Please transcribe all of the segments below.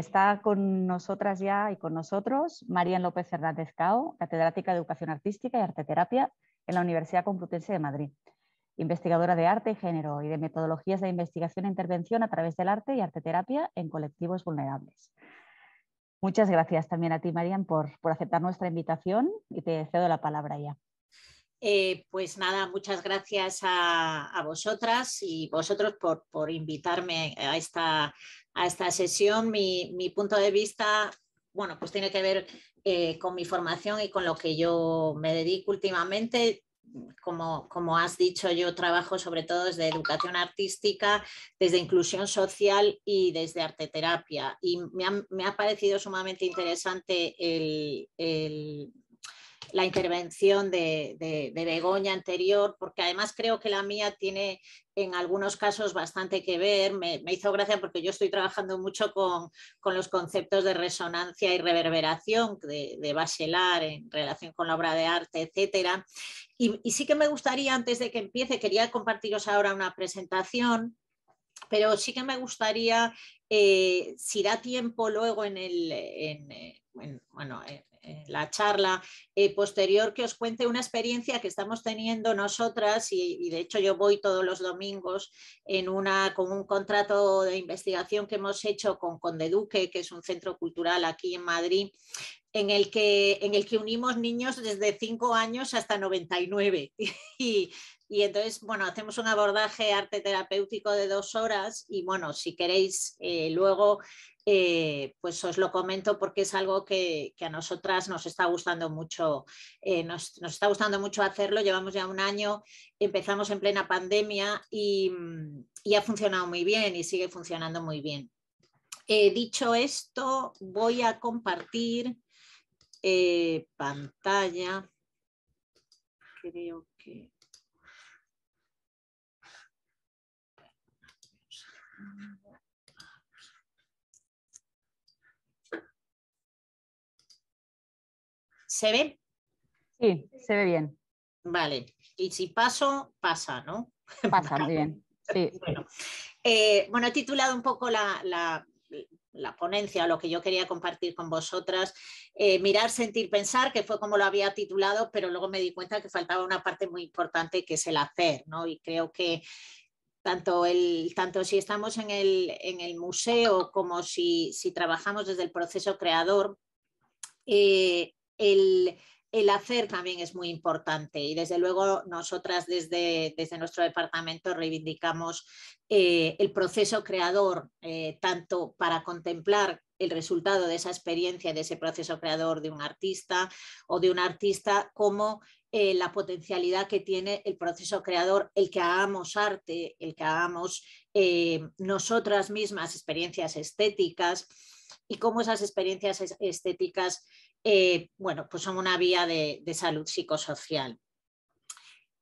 está con nosotras ya y con nosotros Marian López Hernández Cao, catedrática de Educación Artística y Arte Terapia en la Universidad Complutense de Madrid, investigadora de arte género y de metodologías de investigación e intervención a través del arte y Terapia en colectivos vulnerables. Muchas gracias también a ti, Marian, por, aceptar nuestra invitación y te cedo la palabra ya. Eh, pues nada, muchas gracias a, vosotras y vosotros por, por, invitarme a esta a esta sesión. Mi, punto de vista, bueno, pues tiene que ver eh, con mi formación y con lo que yo me dedico últimamente. Como, como, has dicho, yo trabajo sobre todo desde educación artística, desde inclusión social y desde arteterapia. Y me ha, me ha parecido sumamente interesante el la intervención de, de, Begoña anterior, porque además creo que la mía tiene en algunos casos bastante que ver. Me, hizo gracia porque yo estoy trabajando mucho con, los conceptos de resonancia y reverberación de, de, en relación con la obra de arte, etcétera. Y, sí que me gustaría, antes de que empiece, quería compartiros ahora una presentación pero sí que me gustaría, eh, si da tiempo luego en el, bueno, eh, la charla eh, posterior que os cuente una experiencia que estamos teniendo nosotras y, de hecho yo voy todos los domingos en una, con un contrato de investigación que hemos hecho con Condeduque, que es un centro cultural aquí en Madrid, en el que, en el que unimos niños desde 5 años hasta 99 y Y entonces, bueno, hacemos un abordaje arte terapéutico de dos horas y bueno, si queréis eh, luego, eh, pues os lo comento porque es algo que, a nosotras nos está gustando mucho, eh, nos, está gustando mucho hacerlo. Llevamos ya un año, empezamos en plena pandemia y, mm, y ha funcionado muy bien y sigue funcionando muy bien. dicho esto, voy a compartir pantalla. Creo que ¿Se ve? Sí, se ve bien. Vale, y si paso, pasa, ¿no? Pasa, bien. Sí. Eh, bueno, he titulado un poco la, la, la ponencia, lo que yo quería compartir con vosotras, eh, mirar, sentir, pensar, que fue como lo había titulado, pero luego me di cuenta que faltaba una parte muy importante que es el hacer, ¿no? Y creo que tanto, el, tanto si estamos en el, museo como si, trabajamos desde el proceso creador, eh, el, el hacer también es muy importante y desde luego nosotras desde, desde nuestro departamento reivindicamos eh, el proceso creador, eh, tanto para contemplar el resultado de esa experiencia, de ese proceso creador de un artista o de un artista, como eh, la potencialidad que tiene el proceso creador, el que hagamos arte, el que hagamos nosotras mismas experiencias estéticas y cómo esas experiencias estéticas eh, bueno, pues son una vía de, salud psicosocial.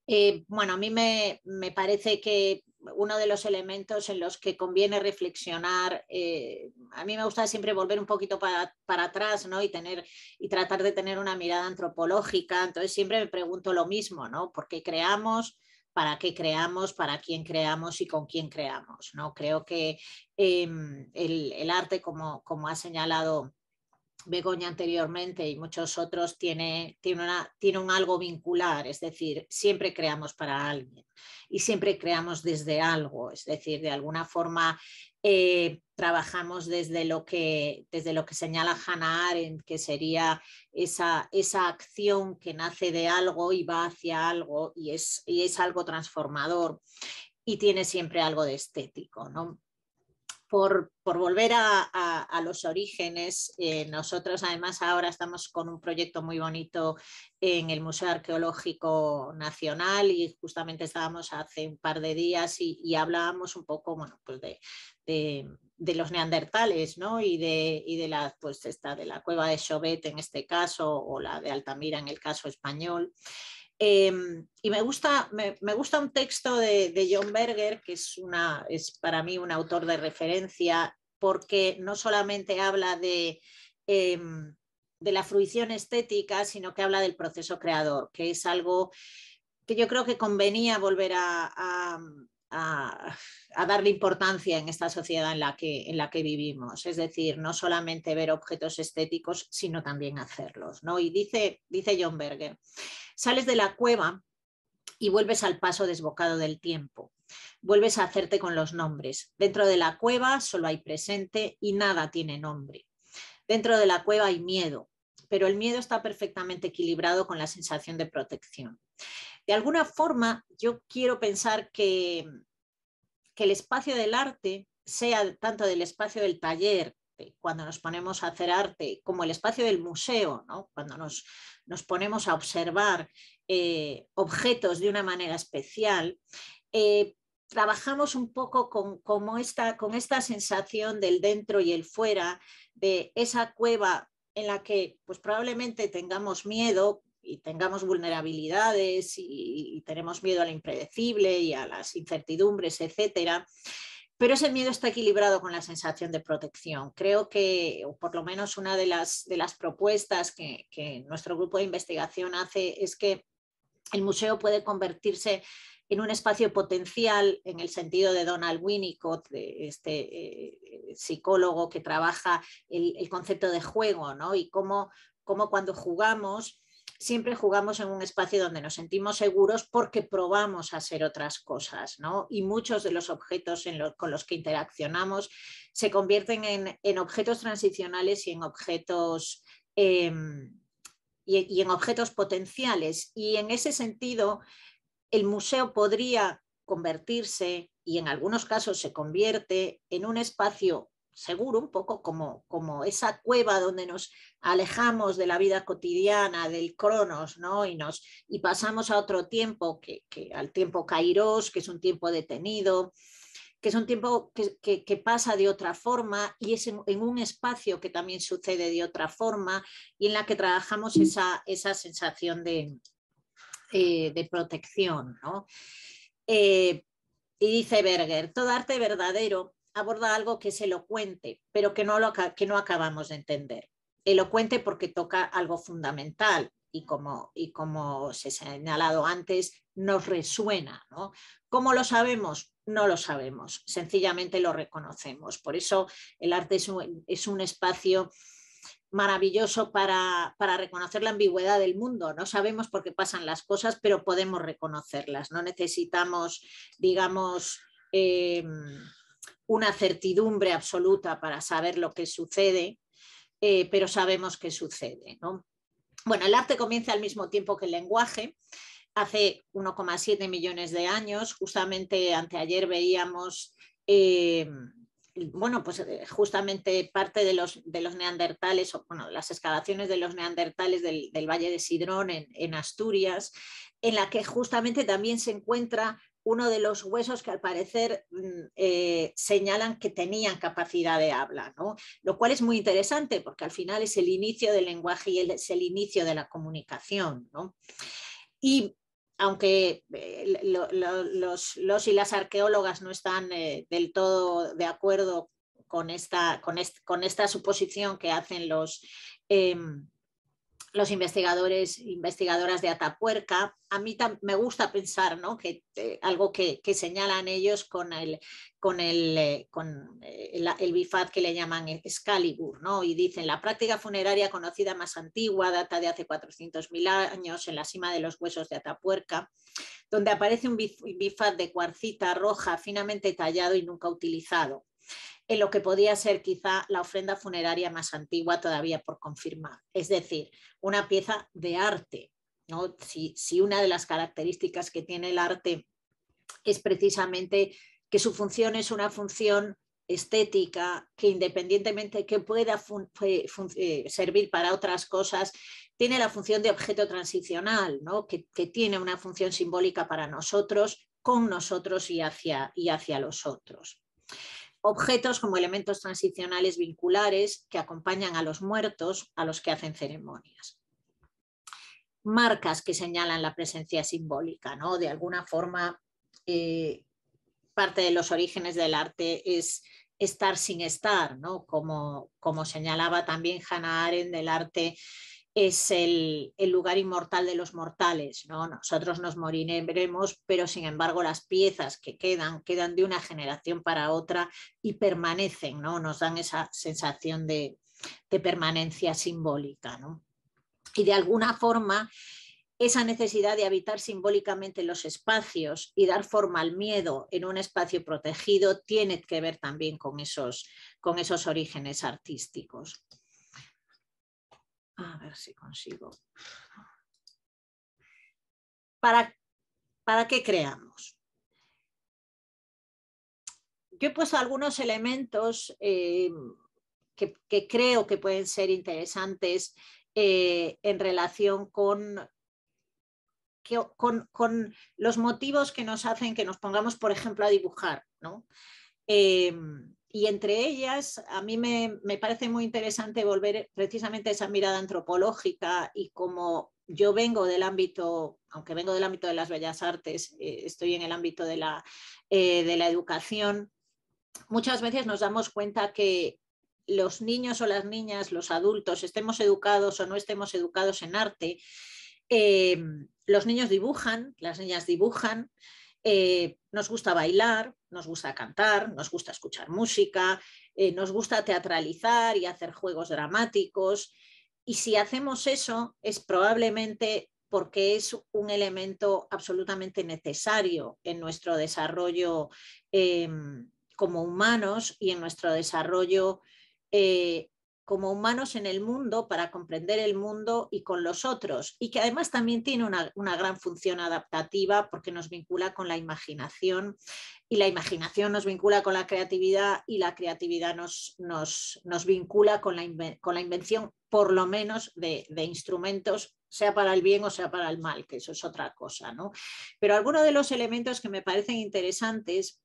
Eh, bueno, a mí me, parece que uno de los elementos en los que conviene reflexionar, eh, a mí me gusta siempre volver un poquito para, atrás ¿no? y, tener, y tratar de tener una mirada antropológica, entonces siempre me pregunto lo mismo, ¿no? ¿Por qué creamos? para qué creamos, para quién creamos y con quién creamos. ¿no? Creo que em, el, el, arte, como, como ha señalado Begoña anteriormente y muchos otros, tiene, tiene, tiene un algo vincular, es decir, siempre creamos para alguien y siempre creamos desde algo, es decir, de alguna forma eh, trabajamos desde lo, que, desde lo que señala Hannah Arendt, que sería esa, esa acción que nace de algo y va hacia algo y es, y es algo transformador y tiene siempre algo de estético, ¿no? por, volver a, los orígenes. Eh, nosotros además ahora estamos con un proyecto muy bonito en el Museo Arqueológico Nacional y justamente estábamos hace un par de días y, hablábamos un poco pues de, los neandertales y, de, de, la, pues de la cueva de Chauvet en este caso o la de Altamira en el caso español. Em, y me gusta, me, gusta, un texto de, de, John Berger, que es, una, es para mí un autor de referencia, porque no solamente habla de, em, de la fruición estética, sino que habla del proceso creador, que es algo que yo creo que convenía volver a a, darle importancia en esta sociedad en la, que, en la que vivimos. Es decir, no solamente ver objetos estéticos, sino también hacerlos. ¿no? Y dice, dice John Berger, sales de la cueva y vuelves al paso desbocado del tiempo. Vuelves a hacerte con los nombres. Dentro de la cueva solo hay presente y nada tiene nombre. Dentro de la cueva hay miedo, pero el miedo está perfectamente equilibrado con la sensación de protección de alguna forma yo quiero pensar que, el espacio del arte, sea tanto del espacio del taller cuando nos ponemos a hacer arte, como el espacio del museo, cuando nos, ponemos a observar eh, objetos de una manera especial, eh, trabajamos un poco con, como esta, con esta sensación del dentro y el fuera, de esa cueva en la que pues, probablemente tengamos miedo, y tengamos vulnerabilidades y, tenemos miedo a lo impredecible y a las incertidumbres, etcétera. Pero ese miedo está equilibrado con la sensación de protección. Creo que, o por lo menos una de las, propuestas que, nuestro grupo de investigación hace es que el museo puede convertirse en un espacio potencial en el sentido de Donald Winnicott, este eh, psicólogo que trabaja el, concepto de juego, Y cómo, cómo cuando jugamos siempre jugamos en un espacio donde nos sentimos seguros porque probamos a hacer otras cosas, ¿no? Y muchos de los objetos con los que interaccionamos se convierten en, objetos transicionales y en objetos... Em, y en objetos potenciales. Y en ese sentido, el museo podría convertirse, y en algunos casos se convierte, en un espacio seguro un poco como, como esa cueva donde nos alejamos de la vida cotidiana, del cronos, ¿no? Y, nos, y pasamos a otro tiempo, que, al tiempo kairos, que es un tiempo detenido, que es un tiempo que, pasa de otra forma y es en, un espacio que también sucede de otra forma y en la que trabajamos esa, sensación de, eh, de protección. ¿no? Eh, y dice Berger, todo arte verdadero aborda algo que es elocuente, pero que no, lo, que no acabamos de entender. Elocuente porque toca algo fundamental y como, y como se ha señalado antes, nos resuena. ¿no? ¿Cómo lo sabemos? No lo sabemos, sencillamente lo reconocemos. Por eso el arte es un, espacio maravilloso para, reconocer la ambigüedad del mundo. No sabemos por qué pasan las cosas, pero podemos reconocerlas. No necesitamos, digamos, em, una certidumbre absoluta para saber lo que sucede, eh, pero sabemos que sucede. Bueno, el arte comienza al mismo tiempo que el lenguaje. Hace 1,7 millones de años, justamente anteayer veíamos eh, bueno, pues eh, justamente parte de los, de los neandertales, o bueno, las excavaciones de los neandertales del, Valle de Sidrón en, Asturias, en la que justamente también se encuentra uno de los huesos que al parecer mm, eh, señalan que tenían capacidad de habla, lo cual es muy interesante porque al final es el inicio del lenguaje y es el inicio de la comunicación. Y aunque eh, los, y las arqueólogas no están eh, del todo de acuerdo con esta, con esta suposición que hacen los em, los investigadores, investigadoras de Atapuerca. A mí me gusta pensar ¿no? que eh, algo que, señalan ellos con el, con, eh, con eh, el, que le llaman Excalibur, ¿no? y dicen la práctica funeraria conocida más antigua data de hace 400.000 años en la cima de los huesos de Atapuerca, donde aparece un bifad de cuarcita roja finamente tallado y nunca utilizado en lo que podía ser quizá la ofrenda funeraria más antigua todavía por confirmar, es decir, una pieza de arte. ¿no? Si, una de las características que tiene el arte es precisamente que su función es una función estética que independientemente que pueda eh, servir para otras cosas, tiene la función de objeto transicional, ¿no? que, que, tiene una función simbólica para nosotros, con nosotros y hacia, y hacia los otros objetos como elementos transicionales vinculares que acompañan a los muertos a los que hacen ceremonias. Marcas que señalan la presencia simbólica, ¿no? De alguna forma, eh, parte de los orígenes del arte es estar sin estar, ¿no? Como, como señalaba también Hannah Arendt, del arte es el, lugar inmortal de los mortales, ¿no? Nosotros nos moriremos, pero sin embargo las piezas que quedan, quedan de una generación para otra y permanecen, ¿no? Nos dan esa sensación de, permanencia simbólica, Y de alguna forma, esa necesidad de habitar simbólicamente los espacios y dar forma al miedo en un espacio protegido tiene que ver también con esos, con esos orígenes artísticos. A ver si consigo. ¿Para, para qué creamos? Yo he puesto algunos elementos eh, que, creo que pueden ser interesantes eh, en relación con con, los motivos que nos hacen que nos pongamos, por ejemplo, a dibujar. ¿no? Eh, y entre ellas, a mí me, parece muy interesante volver precisamente a esa mirada antropológica y como yo vengo del ámbito, aunque vengo del ámbito de las bellas artes, eh, estoy en el ámbito de la, eh, de la educación, muchas veces nos damos cuenta que los niños o las niñas, los adultos, estemos educados o no estemos educados en arte, eh, los niños dibujan, las niñas dibujan, eh, nos gusta bailar, nos gusta cantar, nos gusta escuchar música, eh, nos gusta teatralizar y hacer juegos dramáticos. Y si hacemos eso es probablemente porque es un elemento absolutamente necesario en nuestro desarrollo em, como humanos y en nuestro desarrollo eh, como humanos en el mundo para comprender el mundo y con los otros, y que además también tiene una, gran función adaptativa porque nos vincula con la imaginación y la imaginación nos vincula con la creatividad y la creatividad nos, nos, vincula con la, con la, invención por lo menos de, de instrumentos sea para el bien o sea para el mal, que eso es otra cosa, ¿no? Pero algunos de los elementos que me parecen interesantes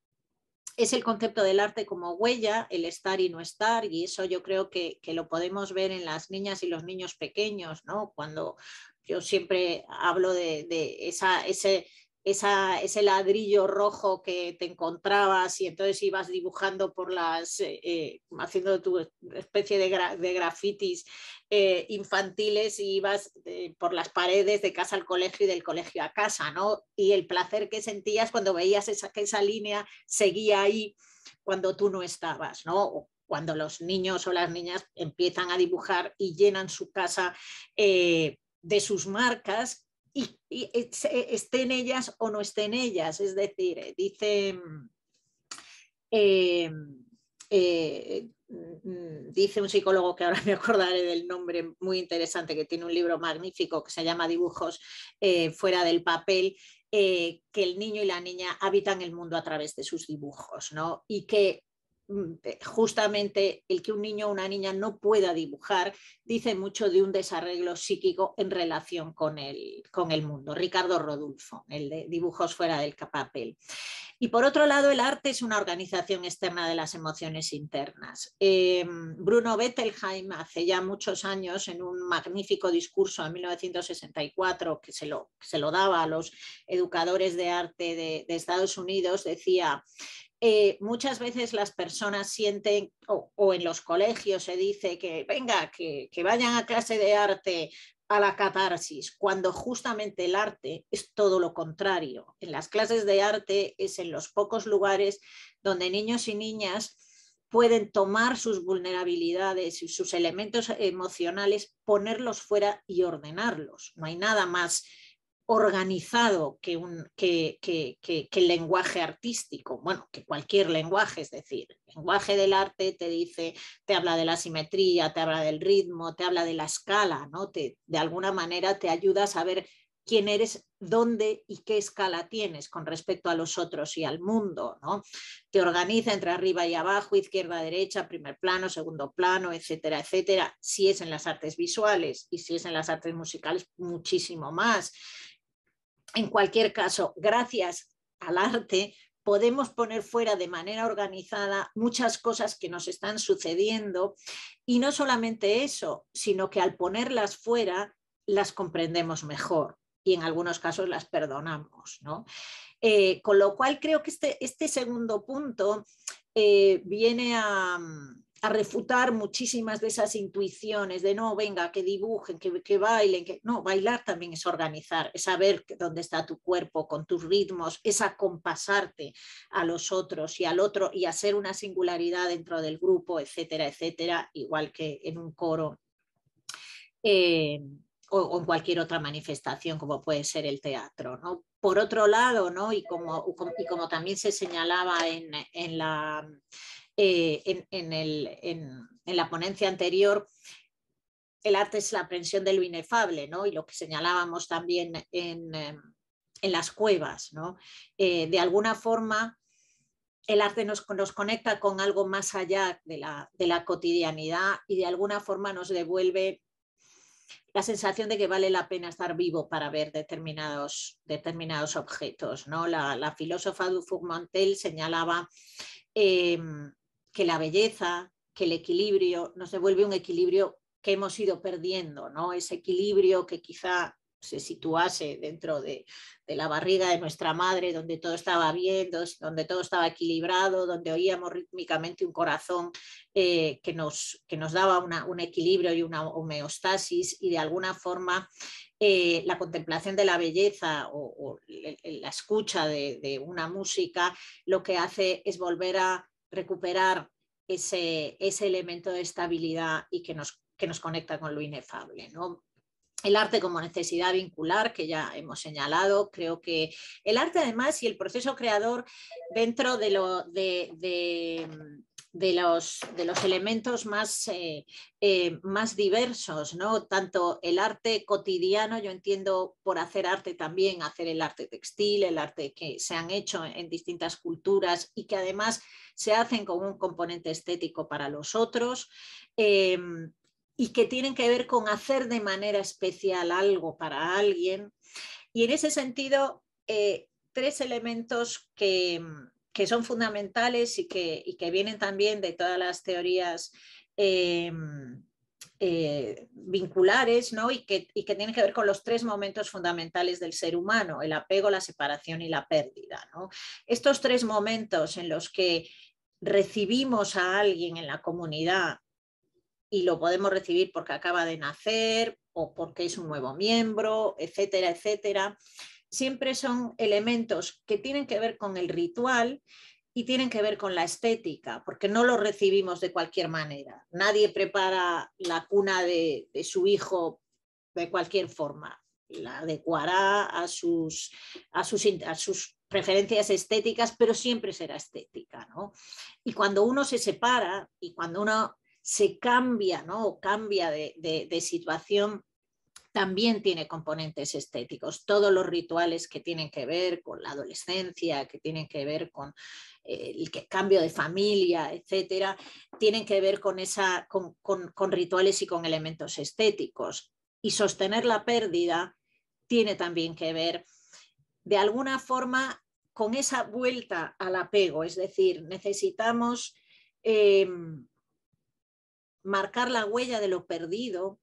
es el concepto del arte como huella, el estar y no estar, y eso yo creo que, que, lo podemos ver en las niñas y los niños pequeños, ¿no? Cuando yo siempre hablo de, de esa, ese, ese ladrillo rojo que te encontrabas y entonces ibas dibujando por las, eh, eh, haciendo tu especie de, grafitis eh, infantiles y ibas por las paredes de casa al colegio y del colegio a casa, ¿no? Y el placer que sentías cuando veías esa, que esa línea seguía ahí cuando tú no estabas, ¿no? cuando los niños o las niñas empiezan a dibujar y llenan su casa de sus marcas y, esté eh, estén ellas o no estén ellas. Es decir, eh, dice, mm, eh, mm, dice un psicólogo que ahora me acordaré del nombre muy interesante, que tiene un libro magnífico que se llama Dibujos fuera del papel, que el niño y la niña habitan el mundo a través de sus dibujos, ¿no? Y que Mm, eh, justamente el que un niño o una niña no pueda dibujar dice mucho de un desarreglo psíquico en relación con el, con el mundo. Ricardo Rodulfo, el de dibujos fuera del papel. Y por otro lado, el arte es una organización externa de las emociones internas. Em, Bruno Bettelheim, hace ya muchos años, en un magnífico discurso en 1964 que se lo, se lo daba a los educadores de arte de Estados Unidos, decía, eh, muchas veces las personas sienten, o, en los colegios se dice que venga, que, que vayan a clase de arte, a la catarsis, cuando justamente el arte es todo lo contrario. En las clases de arte es en los pocos lugares donde niños y niñas pueden tomar sus vulnerabilidades y sus elementos emocionales, ponerlos fuera y ordenarlos. No hay nada más organizado que, un, que, que, que, el lenguaje artístico, bueno, que cualquier lenguaje, es decir, el lenguaje del arte te dice, te habla de la simetría, te habla del ritmo, te habla de la escala, ¿no? Te, de alguna manera te ayuda a saber quién eres, dónde y qué escala tienes con respecto a los otros y al mundo, ¿no? Te organiza entre arriba y abajo, izquierda, derecha, primer plano, segundo plano, etcétera, etcétera. Si es en las artes visuales y si es en las artes musicales, muchísimo más. En cualquier caso, gracias al arte podemos poner fuera de manera organizada muchas cosas que nos están sucediendo y no solamente eso, sino que al ponerlas fuera las comprendemos mejor y en algunos casos las perdonamos. ¿no? Eh, con lo cual creo que este, este segundo punto eh, viene a, a refutar muchísimas de esas intuiciones de no, venga, que dibujen, que, bailen, que no, bailar también es organizar, es saber dónde está tu cuerpo con tus ritmos, es acompasarte a los otros y al otro y hacer una singularidad dentro del grupo, etcétera, etcétera, igual que en un coro. Eh, o, en cualquier otra manifestación como puede ser el teatro. Por otro lado, ¿no? y, como, como también se señalaba en la, eh, en, la ponencia anterior, el arte es la aprensión de lo inefable, ¿no? Y lo que señalábamos también en, em, las cuevas, ¿no? Eh, de alguna forma, el arte nos, nos, conecta con algo más allá de la, cotidianidad y de alguna forma nos devuelve la sensación de que vale la pena estar vivo para ver determinados, determinados objetos, ¿no? La, filósofa Dufour-Montel señalaba... Em, que la belleza, que el equilibrio nos devuelve un equilibrio que hemos ido perdiendo, ¿no? Ese equilibrio que quizá se situase dentro de, la barriga de nuestra madre, donde todo estaba bien, donde todo estaba equilibrado, donde oíamos rítmicamente un corazón eh, que, nos, que, nos, daba un equilibrio y una homeostasis y de alguna forma eh, la contemplación de la belleza o, la escucha de una música lo que hace es volver a recuperar ese, ese elemento de estabilidad y que nos, que nos conecta con lo inefable. El arte como necesidad vincular, que ya hemos señalado, creo que el arte además y el proceso creador dentro de lo de de los, de los elementos más, eh, eh, más diversos, ¿no? Tanto el arte cotidiano, yo entiendo por hacer arte también, hacer el arte textil, el arte que se han hecho en distintas culturas y que además se hacen con un componente estético para los otros. Em, y que tienen que ver con hacer de manera especial algo para alguien. Y en ese sentido, eh, tres elementos que, que son fundamentales y que, vienen también de todas las teorías eh, eh, vinculares ¿no? y, que, tienen que ver con los tres momentos fundamentales del ser humano, el apego, la separación y la pérdida. Estos tres momentos en los que recibimos a alguien en la comunidad y lo podemos recibir porque acaba de nacer o porque es un nuevo miembro, etcétera, etcétera, siempre son elementos que tienen que ver con el ritual y tienen que ver con la estética, porque no lo recibimos de cualquier manera. Nadie prepara la cuna de, su hijo de cualquier forma. La adecuará a sus, a sus, sus preferencias estéticas, pero siempre será estética. ¿no? Y cuando uno se separa y cuando uno se cambia ¿no? o cambia de, de, de situación, también tiene componentes estéticos. Todos los rituales que tienen que ver con la adolescencia, que tienen que ver con eh, el cambio de familia, etcétera, tienen que ver con, esa, con, con, rituales y con elementos estéticos. Y sostener la pérdida tiene también que ver, de alguna forma, con esa vuelta al apego. Es decir, necesitamos em, marcar la huella de lo perdido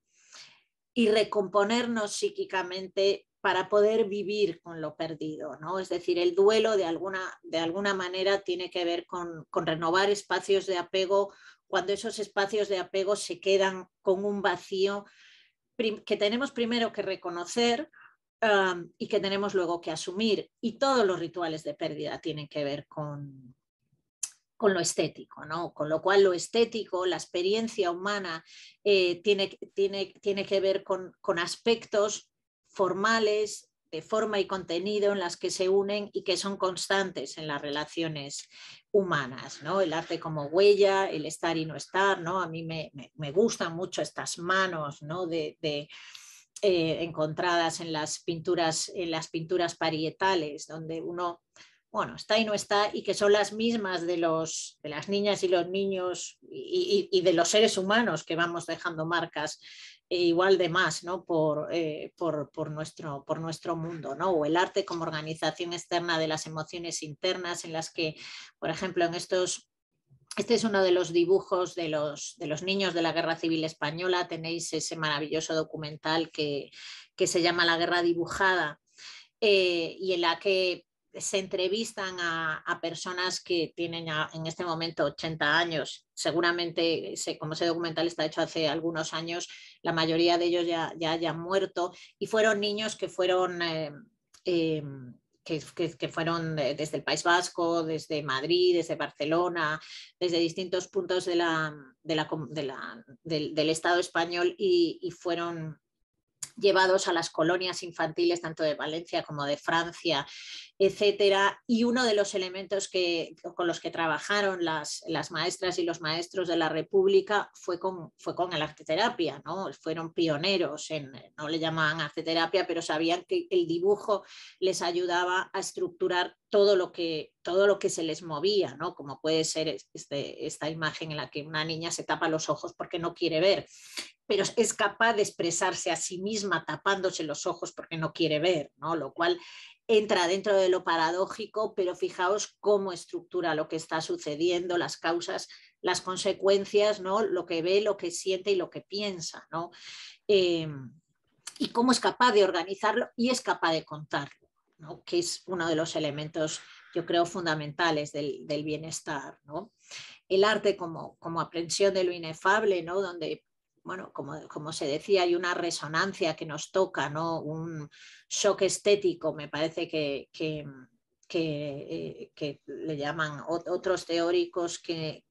y recomponernos psíquicamente para poder vivir con lo perdido, ¿no? Es decir, el duelo de alguna, de alguna manera tiene que ver con, con renovar espacios de apego cuando esos espacios de apego se quedan con un vacío que tenemos primero que reconocer um, y que tenemos luego que asumir. Y todos los rituales de pérdida tienen que ver con, con lo estético, ¿no? Con lo cual lo estético, la experiencia humana eh, tiene, tiene, tiene, que ver con, aspectos formales, de forma y contenido en las que se unen y que son constantes en las relaciones humanas, ¿no? El arte como huella, el estar y no estar, ¿no? A mí me, gustan mucho estas manos, ¿no? De, eh, encontradas en las pinturas, en las pinturas parietales, donde uno bueno, está y no está, y que son las mismas de, los, de las niñas y los niños y, de los seres humanos que vamos dejando marcas eh, igual de más ¿no? Eh, por, por, nuestro, por nuestro mundo, ¿no? o el arte como organización externa de las emociones internas en las que, por ejemplo, en estos... Este es uno de los dibujos de los, de los niños de la Guerra Civil Española. Tenéis ese maravilloso documental que, se llama La Guerra Dibujada, eh, y en la que se entrevistan a, personas que tienen en este momento 80 años. Seguramente, como ese documental está hecho hace algunos años, la mayoría de ellos ya, ya hayan muerto y fueron niños que fueron... Eh, eh, fueron desde el País Vasco, desde Madrid, desde Barcelona, desde distintos puntos del, Estado español y fueron llevados a las colonias infantiles tanto de Valencia como de Francia etcétera. Y uno de los elementos que, con los que trabajaron las, las maestras y los maestros de la República fue con, fue con el arteterapia, ¿no? Fueron pioneros en, no le llamaban terapia pero sabían que el dibujo les ayudaba a estructurar todo lo que, todo lo que se les movía, ¿no? Como puede ser este, esta imagen en la que una niña se tapa los ojos porque no quiere ver pero es capaz de expresarse a sí misma tapándose los ojos porque no quiere ver, ¿no? Lo cual entra dentro de lo paradójico, pero fijaos cómo estructura lo que está sucediendo, las causas, las consecuencias, ¿no? lo que ve, lo que siente y lo que piensa, em, y cómo es capaz de organizarlo y es capaz de contarlo, que es uno de los elementos, yo creo, fundamentales del, bienestar. El arte como, como aprensión de lo inefable, ¿no? donde bueno, como, como, se decía, hay una resonancia que nos toca, ¿no? Un shock estético, me parece que, que, que, eh, le llaman otros teóricos que,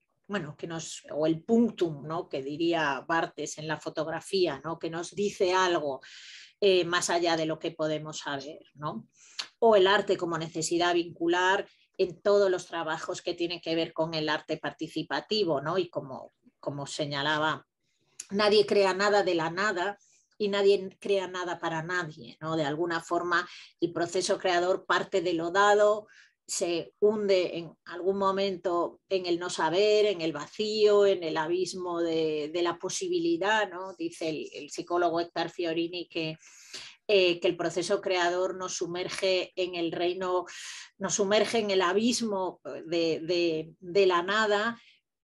que nos, o el punctum, ¿no? que diría Bartes en la fotografía, ¿no? que nos dice algo eh, más allá de lo que podemos saber, ¿no? o el arte como necesidad vincular en todos los trabajos que tienen que ver con el arte participativo, ¿no? y como, como señalaba nadie crea nada de la nada y nadie crea nada para nadie, ¿no? De alguna forma el proceso creador parte de lo dado, se hunde en algún momento en el no saber, en el vacío, en el abismo de, la posibilidad, ¿no? Dice el, psicólogo Héctor Fiorini que, eh, que el proceso creador nos sumerge en el reino, nos sumerge en el abismo de la nada,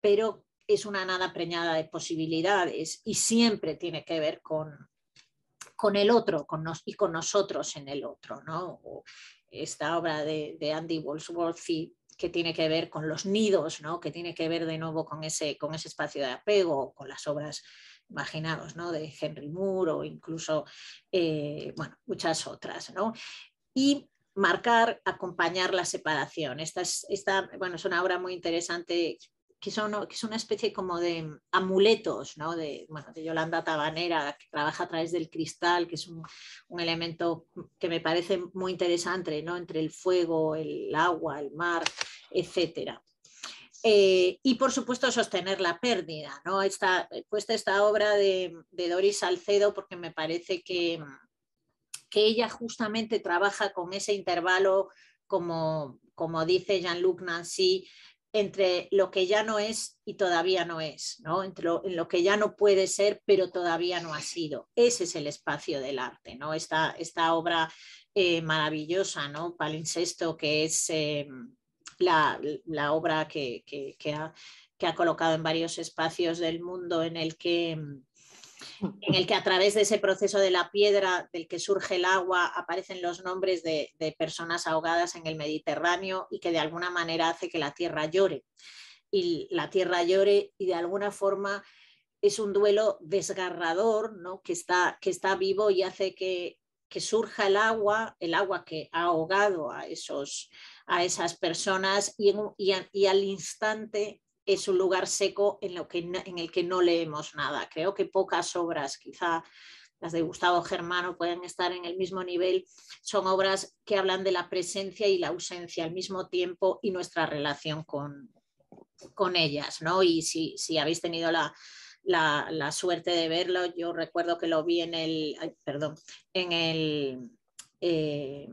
pero es una nada preñada de posibilidades y siempre tiene que ver con, con el otro con nos, y con nosotros en el otro. ¿no? Esta obra de, Andy Walsworthy que tiene que ver con los nidos, ¿no? que tiene que ver de nuevo con ese, con ese espacio de apego, con las obras imaginados, ¿no? de Henry Moore o incluso eh, bueno, muchas otras. Y marcar, acompañar la separación. Esta bueno, es una obra muy interesante que son, una especie como de mm, amuletos, De, bueno, Yolanda Tabanera, que trabaja a través del cristal, que es un, elemento mm, que me parece muy interesante, Entre el fuego, el agua, el mar, etc. Eh, y por supuesto sostener la pérdida, ¿no? Esta, eh, esta obra de, Doris Salcedo porque me parece que, mm, que ella justamente trabaja con ese intervalo como, como dice Jean-Luc Nancy, entre lo que ya no es y todavía no es, ¿no? Entre lo, en lo que ya no puede ser, pero todavía no ha sido. Ese es el espacio del arte, ¿no? Esta, esta obra eh, maravillosa, ¿no? Palincesto, que es eh, la, obra que ha colocado en varios espacios del mundo en el que en el que a través de ese proceso de la piedra del que surge el agua aparecen los nombres de, personas ahogadas en el Mediterráneo y que de alguna manera hace que la tierra llore. Y la tierra llore y de alguna forma es un duelo desgarrador que, está, vivo y hace que, surja el agua, el agua que ha ahogado a, esos, a esas personas y, al instante es un lugar seco en, lo que, en el que no leemos nada. Creo que pocas obras, quizá las de Gustavo Germano pueden estar en el mismo nivel, son obras que hablan de la presencia y la ausencia al mismo tiempo y nuestra relación con, con ellas, ¿no? Y si, habéis tenido la, suerte de verlo, yo recuerdo que lo vi en el, perdón, en el... Eh,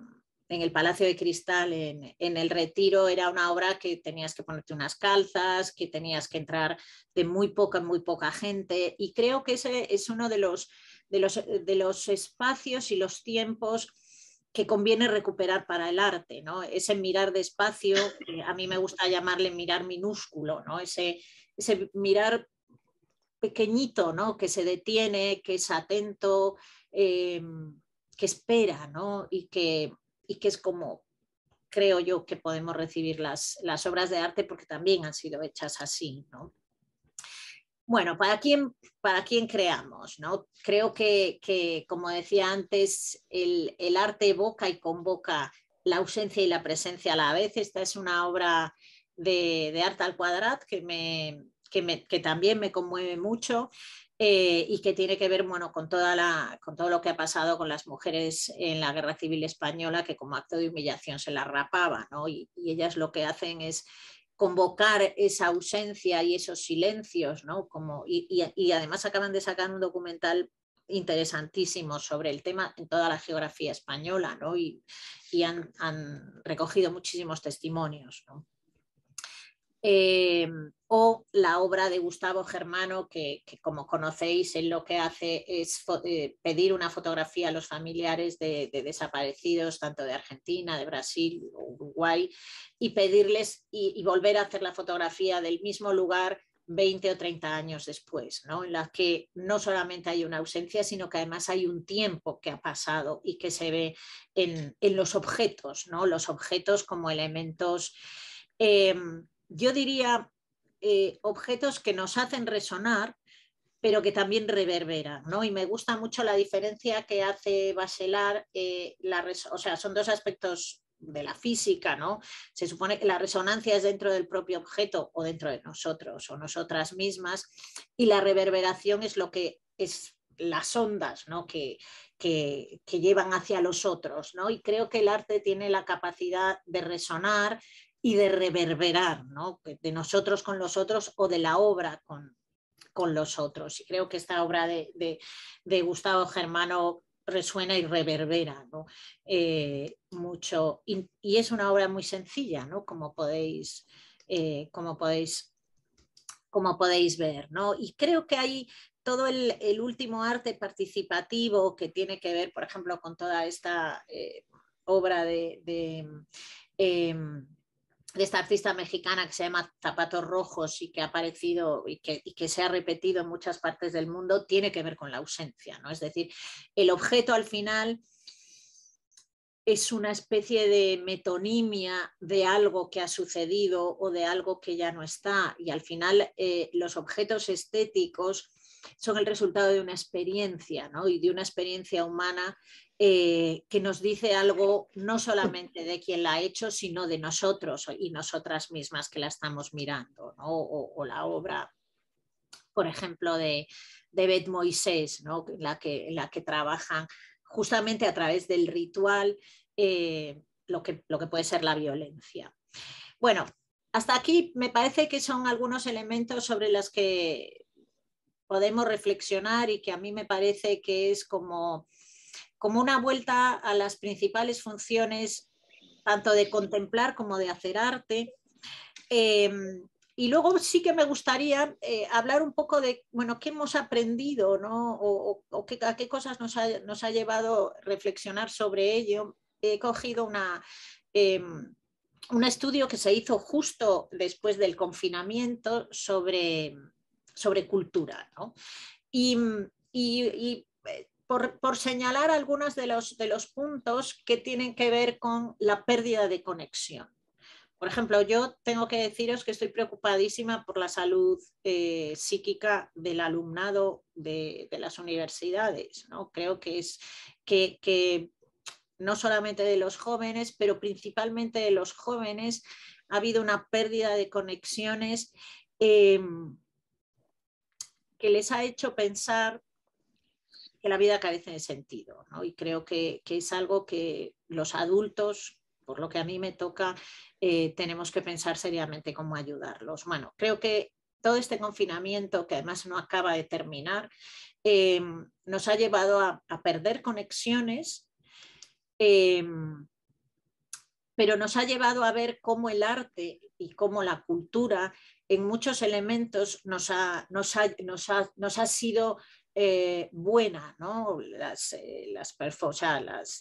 en el Palacio de Cristal, en, el Retiro, era una obra que tenías que ponerte unas calzas, que tenías que entrar de muy poca, muy poca gente. Y creo que ese es uno de los, de los, espacios y los tiempos que conviene recuperar para el arte, ¿no? Ese mirar despacio, espacio, a mí me gusta llamarle mirar minúsculo, ¿no? Ese, ese mirar pequeñito, ¿no? Que se detiene, que es atento, eh, que espera, ¿no? Y que, y que es como creo yo que podemos recibir las, obras de arte porque también han sido hechas así, Bueno, ¿para quién, para quién creamos? ¿no? Creo que, que como decía antes, el, arte evoca y convoca la ausencia y la presencia a la vez. Esta es una obra de, de arte al cuadrado que, me, que, me, que también me conmueve mucho. Eh, y que tiene que ver bueno, con, toda la, con todo lo que ha pasado con las mujeres en la guerra civil española que como acto de humillación se las rapaba ¿no? y, ellas lo que hacen es convocar esa ausencia y esos silencios, ¿no? Como, y, además acaban de sacar un documental interesantísimo sobre el tema en toda la geografía española, ¿no? Y, han, han, recogido muchísimos testimonios, ¿no? Eh, o la obra de Gustavo Germano, que, como conocéis, él lo que hace es eh, pedir una fotografía a los familiares de, desaparecidos, tanto de Argentina, de Brasil, Uruguay, y pedirles y, volver a hacer la fotografía del mismo lugar 20 o 30 años después, ¿no? en la que no solamente hay una ausencia, sino que además hay un tiempo que ha pasado y que se ve en, los objetos, ¿no? los objetos como elementos em, yo diría, eh, objetos que nos hacen resonar, pero que también reverberan, ¿no? Y me gusta mucho la diferencia que hace Baselar, eh, la o sea, son dos aspectos de la física, ¿no? Se supone que la resonancia es dentro del propio objeto o dentro de nosotros o nosotras mismas y la reverberación es lo que es las ondas ¿no? que, que, llevan hacia los otros. ¿no? Y creo que el arte tiene la capacidad de resonar y de reverberar, De nosotros con los otros o de la obra con, los otros. Y creo que esta obra de, Gustavo Germano resuena y reverbera eh, mucho. Y, es una obra muy sencilla, ¿no? Como podéis, eh, como podéis, como podéis ver, Y creo que hay todo el, último arte participativo que tiene que ver, por ejemplo, con toda esta eh, obra de, de em, de esta artista mexicana que se llama Zapatos Rojos y que ha aparecido y que, que, se ha repetido en muchas partes del mundo, tiene que ver con la ausencia, ¿no? Es decir, el objeto al final es una especie de metonimia de algo que ha sucedido o de algo que ya no está. Y al final eh, los objetos estéticos son el resultado de una experiencia, ¿no? Y de una experiencia humana eh, que nos dice algo no solamente de quien la ha hecho, sino de nosotros y nosotras mismas que la estamos mirando, o, la obra, por ejemplo, de, de Beth Moisés, ¿no? la, que, la que trabajan justamente a través del ritual eh, lo, que, lo que puede ser la violencia. Bueno, hasta aquí me parece que son algunos elementos sobre los que podemos reflexionar y que a mí me parece que es como como una vuelta a las principales funciones tanto de contemplar como de hacer arte. Em, y luego sí que me gustaría eh, hablar un poco de, bueno, qué hemos aprendido, ¿no? O, qué, a qué cosas nos ha, llevado reflexionar sobre ello. He cogido una, em, un estudio que se hizo justo después del confinamiento sobre, sobre cultura, ¿no? y eh, por, señalar algunos de los, de los puntos que tienen que ver con la pérdida de conexión. Por ejemplo, yo tengo que deciros que estoy preocupadísima por la salud eh, psíquica del alumnado de, las universidades. ¿no? Creo que es que, no solamente de los jóvenes, pero principalmente de los jóvenes, ha habido una pérdida de conexiones eh, que les ha hecho pensar que la vida carece de sentido. ¿no? Y creo que, es algo que los adultos, por lo que a mí me toca, eh, tenemos que pensar seriamente cómo ayudarlos. Bueno, creo que todo este confinamiento, que además no acaba de terminar, em, nos ha llevado a, perder conexiones, em, pero nos ha llevado a ver cómo el arte y cómo la cultura en muchos elementos nos nos ha, nos ha sido eh, buena, ¿no? Las, eh, las, películas,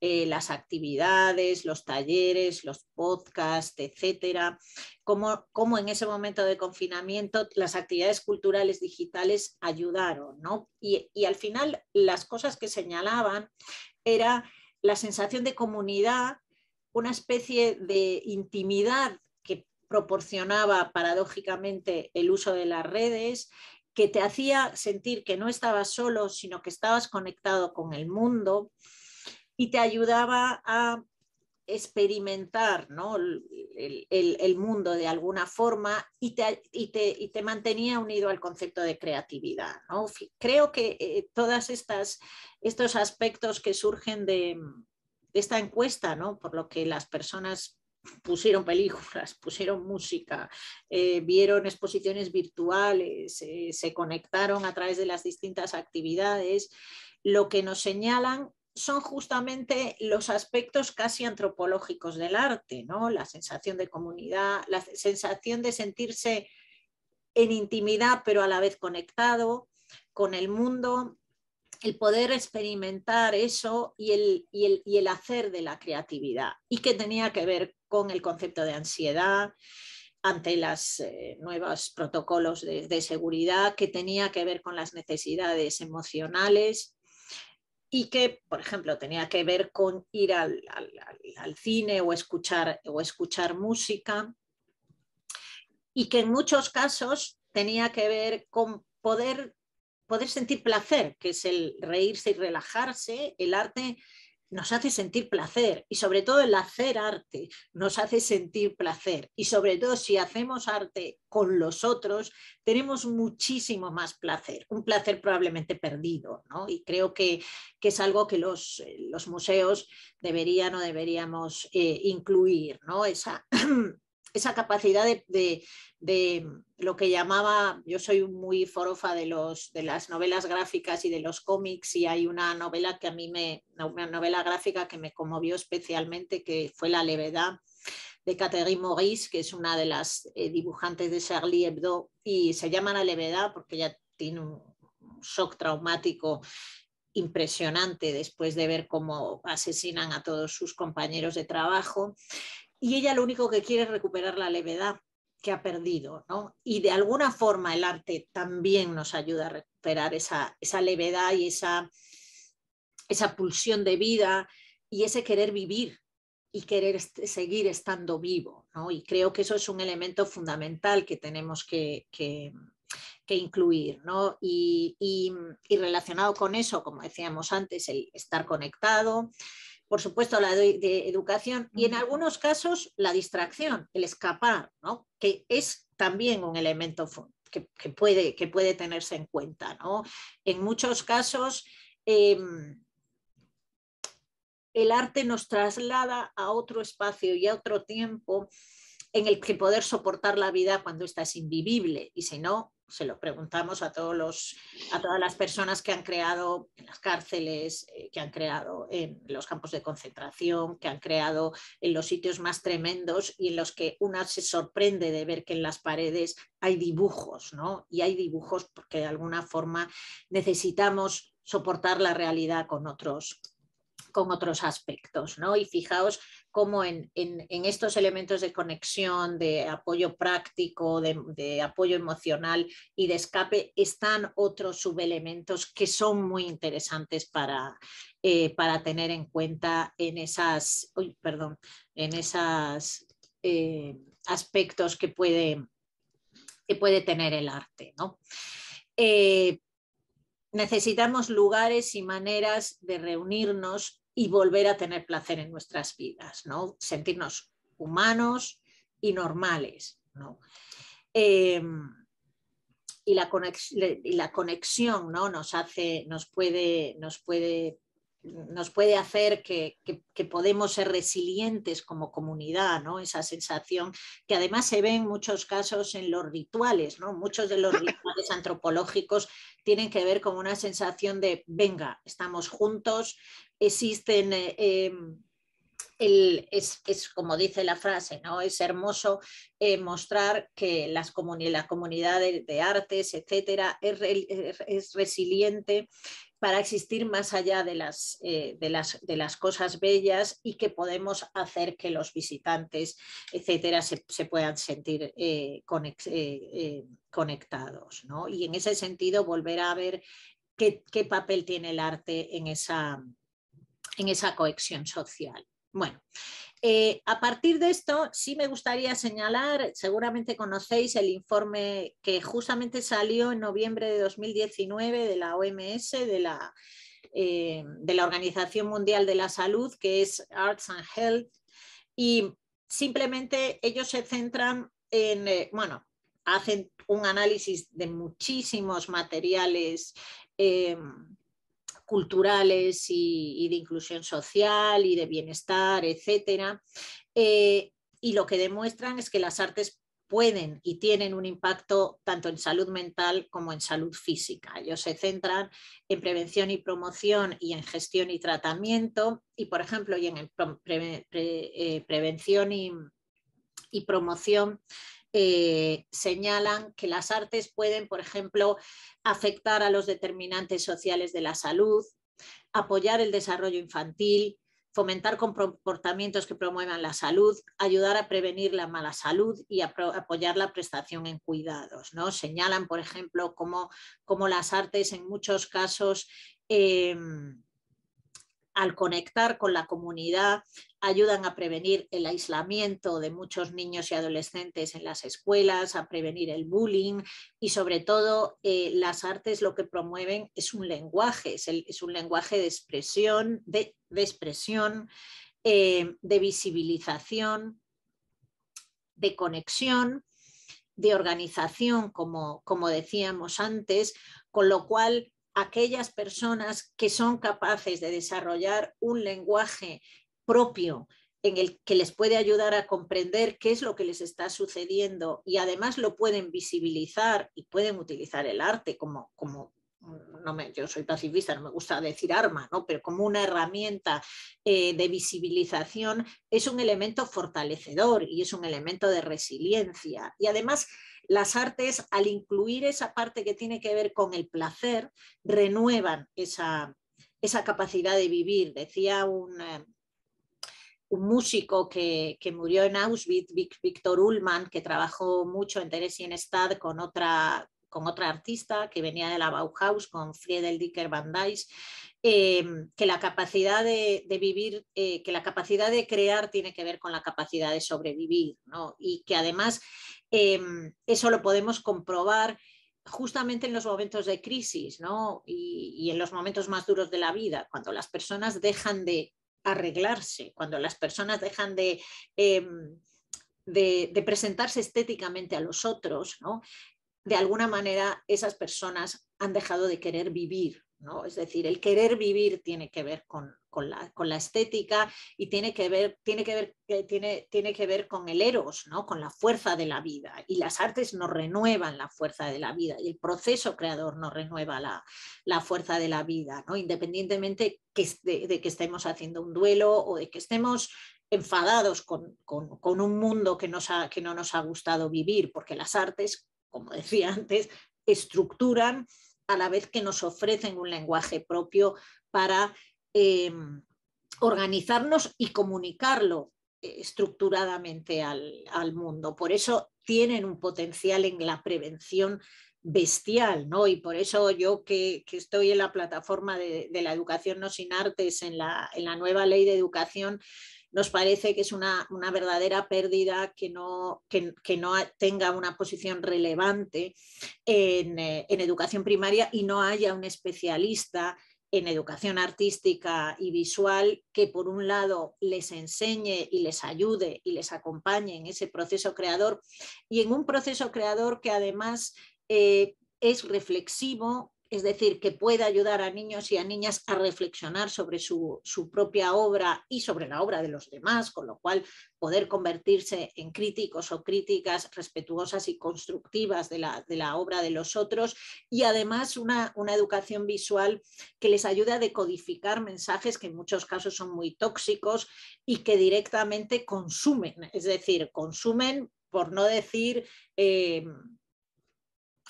eh, las actividades, los talleres, los podcasts, etcétera. Cómo en ese momento de confinamiento las actividades culturales digitales ayudaron, ¿no? Y, y al final las cosas que señalaban era la sensación de comunidad, una especie de intimidad que proporcionaba paradójicamente el uso de las redes, que te hacía sentir que no estabas solo, sino que estabas conectado con el mundo y te ayudaba a experimentar ¿no? el, mundo de alguna forma y te, y, te, mantenía unido al concepto de creatividad. Creo que eh, todas todos estos aspectos que surgen de, de esta encuesta, ¿no? por lo que las personas pusieron películas, pusieron música, eh, vieron exposiciones virtuales, eh, se conectaron a través de las distintas actividades, lo que nos señalan son justamente los aspectos casi antropológicos del arte, ¿no? La sensación de comunidad, la sensación de sentirse en intimidad pero a la vez conectado con el mundo, el poder experimentar eso y el, y, el, y el, hacer de la creatividad, y que tenía que ver con el concepto de ansiedad ante los eh, nuevos protocolos de, seguridad, que tenía que ver con las necesidades emocionales y que, por ejemplo, tenía que ver con ir al, al cine o escuchar, o escuchar música y que en muchos casos tenía que ver con poder poder sentir placer, que es el reírse y relajarse, el arte nos hace sentir placer y sobre todo el hacer arte nos hace sentir placer y sobre todo si hacemos arte con los otros tenemos muchísimo más placer, un placer probablemente perdido ¿no? y creo que, es algo que los, museos deberían o deberíamos eh, incluir, ¿no? Esa, esa capacidad de, lo que llamaba, yo soy muy forofa de, los, de las novelas gráficas y de los cómics y hay una novela que a mí me, una novela gráfica que me conmovió especialmente, que fue La levedad de Catherine Maurice, que es una de las eh, dibujantes de Charlie Hebdo y se llama La levedad porque ella tiene un shock traumático impresionante después de ver cómo asesinan a todos sus compañeros de trabajo y ella lo único que quiere es recuperar la levedad que ha perdido, ¿no? Y de alguna forma el arte también nos ayuda a recuperar esa, esa levedad y esa, esa pulsión de vida y ese querer vivir y querer seguir estando vivo, ¿no? Y creo que eso es un elemento fundamental que tenemos que, que, incluir, ¿no? Y, y, y relacionado con eso, como decíamos antes, el estar conectado, por supuesto la de, educación y en algunos casos la distracción, el escapar, que es también un elemento que, puede, que puede tenerse en cuenta. En muchos casos em, el arte nos traslada a otro espacio y a otro tiempo en el que poder soportar la vida cuando está es invivible y si no, se lo preguntamos a, todos los, a todas las personas que han creado en las cárceles, eh, que han creado en los campos de concentración, que han creado en los sitios más tremendos y en los que una se sorprende de ver que en las paredes hay dibujos, ¿no? Y hay dibujos porque de alguna forma necesitamos soportar la realidad con otros, con otros aspectos, ¿no? Y fijaos cómo en, estos elementos de conexión, de apoyo práctico, de, apoyo emocional y de escape están otros subelementos que son muy interesantes para, eh, para tener en cuenta en esas, perdón, en esas eh, aspectos que puede, que puede tener el arte. Eh, necesitamos lugares y maneras de reunirnos y volver a tener placer en nuestras vidas, ¿no? Sentirnos humanos y normales, ¿no? Em, y la conexión, y la conexión ¿no? nos, hace, nos, puede, nos puede nos puede hacer que, podemos ser resilientes como comunidad, ¿no? Esa sensación que además se ve en muchos casos en los rituales, ¿no? Muchos de los rituales antropológicos tienen que ver con una sensación de, venga, estamos juntos, existen... Eh, em, el, es, como dice la frase, ¿no? Es hermoso eh, mostrar que las la comunidad de, artes, etcétera, es, es resiliente para existir más allá de las, eh, de, las, de las, cosas bellas y que podemos hacer que los visitantes, etcétera, se, puedan sentir eh, eh, conectados. ¿no? Y en ese sentido, volver a ver qué, papel tiene el arte en esa, en esa cohesión social. Bueno, eh, a partir de esto, sí me gustaría señalar, seguramente conocéis el informe que justamente salió en noviembre de 2019 de la OMS, de la, eh, de la Organización Mundial de la Salud, que es Arts and Health, y simplemente ellos se centran en, eh, bueno, hacen un análisis de muchísimos materiales. Em, culturales y, de inclusión social y de bienestar, etcétera, eh, y lo que demuestran es que las artes pueden y tienen un impacto tanto en salud mental como en salud física. Ellos se centran en prevención y promoción y en gestión y tratamiento y, por ejemplo, y en eh, prevención y, y promoción eh, señalan que las artes pueden, por ejemplo, afectar a los determinantes sociales de la salud, apoyar el desarrollo infantil, fomentar comportamientos que promuevan la salud, ayudar a prevenir la mala salud y apoyar la prestación en cuidados. ¿no? Señalan, por ejemplo, cómo, las artes en muchos casos em, al conectar con la comunidad, ayudan a prevenir el aislamiento de muchos niños y adolescentes en las escuelas, a prevenir el bullying y sobre todo eh, las artes lo que promueven es un lenguaje, es, un lenguaje de expresión, de, expresión, eh, de visibilización, de conexión, de organización, como, como decíamos antes, con lo cual aquellas personas que son capaces de desarrollar un lenguaje propio en el que les puede ayudar a comprender qué es lo que les está sucediendo y además lo pueden visibilizar y pueden utilizar el arte como, como no yo soy pacifista, no me gusta decir arma, ¿no? pero como una herramienta eh, de visibilización es un elemento fortalecedor y es un elemento de resiliencia. Y además las artes, al incluir esa parte que tiene que ver con el placer, renuevan esa, capacidad de vivir. Decía un, eh, un músico que, murió en Auschwitz, Víctor Ullmann, que trabajó mucho en Theresienstadt con otra, con otra artista que venía de la Bauhaus, con Friedel Dicker Van Dijs, Em, que la capacidad de, vivir, eh, que la capacidad de crear tiene que ver con la capacidad de sobrevivir, Y que además em, eso lo podemos comprobar justamente en los momentos de crisis, ¿no? Y, en los momentos más duros de la vida, cuando las personas dejan de arreglarse, cuando las personas dejan de... Em, de, de, presentarse estéticamente a los otros, ¿no? de alguna manera esas personas han dejado de querer vivir es decir, el querer vivir tiene que ver con, la, estética y tiene que ver, tiene que eh, tiene, que ver con el eros, ¿no? Con la fuerza de la vida. Y las artes nos renuevan la fuerza de la vida y el proceso creador nos renueva la, fuerza de la vida, ¿no? Independientemente de, que estemos haciendo un duelo o de que estemos enfadados con, un mundo que, que no nos ha gustado vivir, porque las artes, como decía antes, estructuran a la vez que nos ofrecen un lenguaje propio para em, organizarnos y comunicarlo eh, estructuradamente al, mundo. Por eso tienen un potencial en la prevención bestial, ¿no? Y por eso yo que, estoy en la plataforma de, la educación no sin artes, en la nueva ley de educación, nos parece que es una, verdadera pérdida que no, que, no, tenga una posición relevante eh, en, educación primaria y no haya un especialista en educación artística y visual que por un lado les enseñe y les ayude y les acompañe en ese proceso creador y en un proceso creador que además eh, es reflexivo, es decir, que pueda ayudar a niños y a niñas a reflexionar sobre su, propia obra y sobre la obra de los demás, con lo cual poder convertirse en críticos o críticas respetuosas y constructivas de la, obra de los otros y además una, educación visual que les ayude a decodificar mensajes que en muchos casos son muy tóxicos y que directamente consumen, es decir, consumen, por no decir... Eh,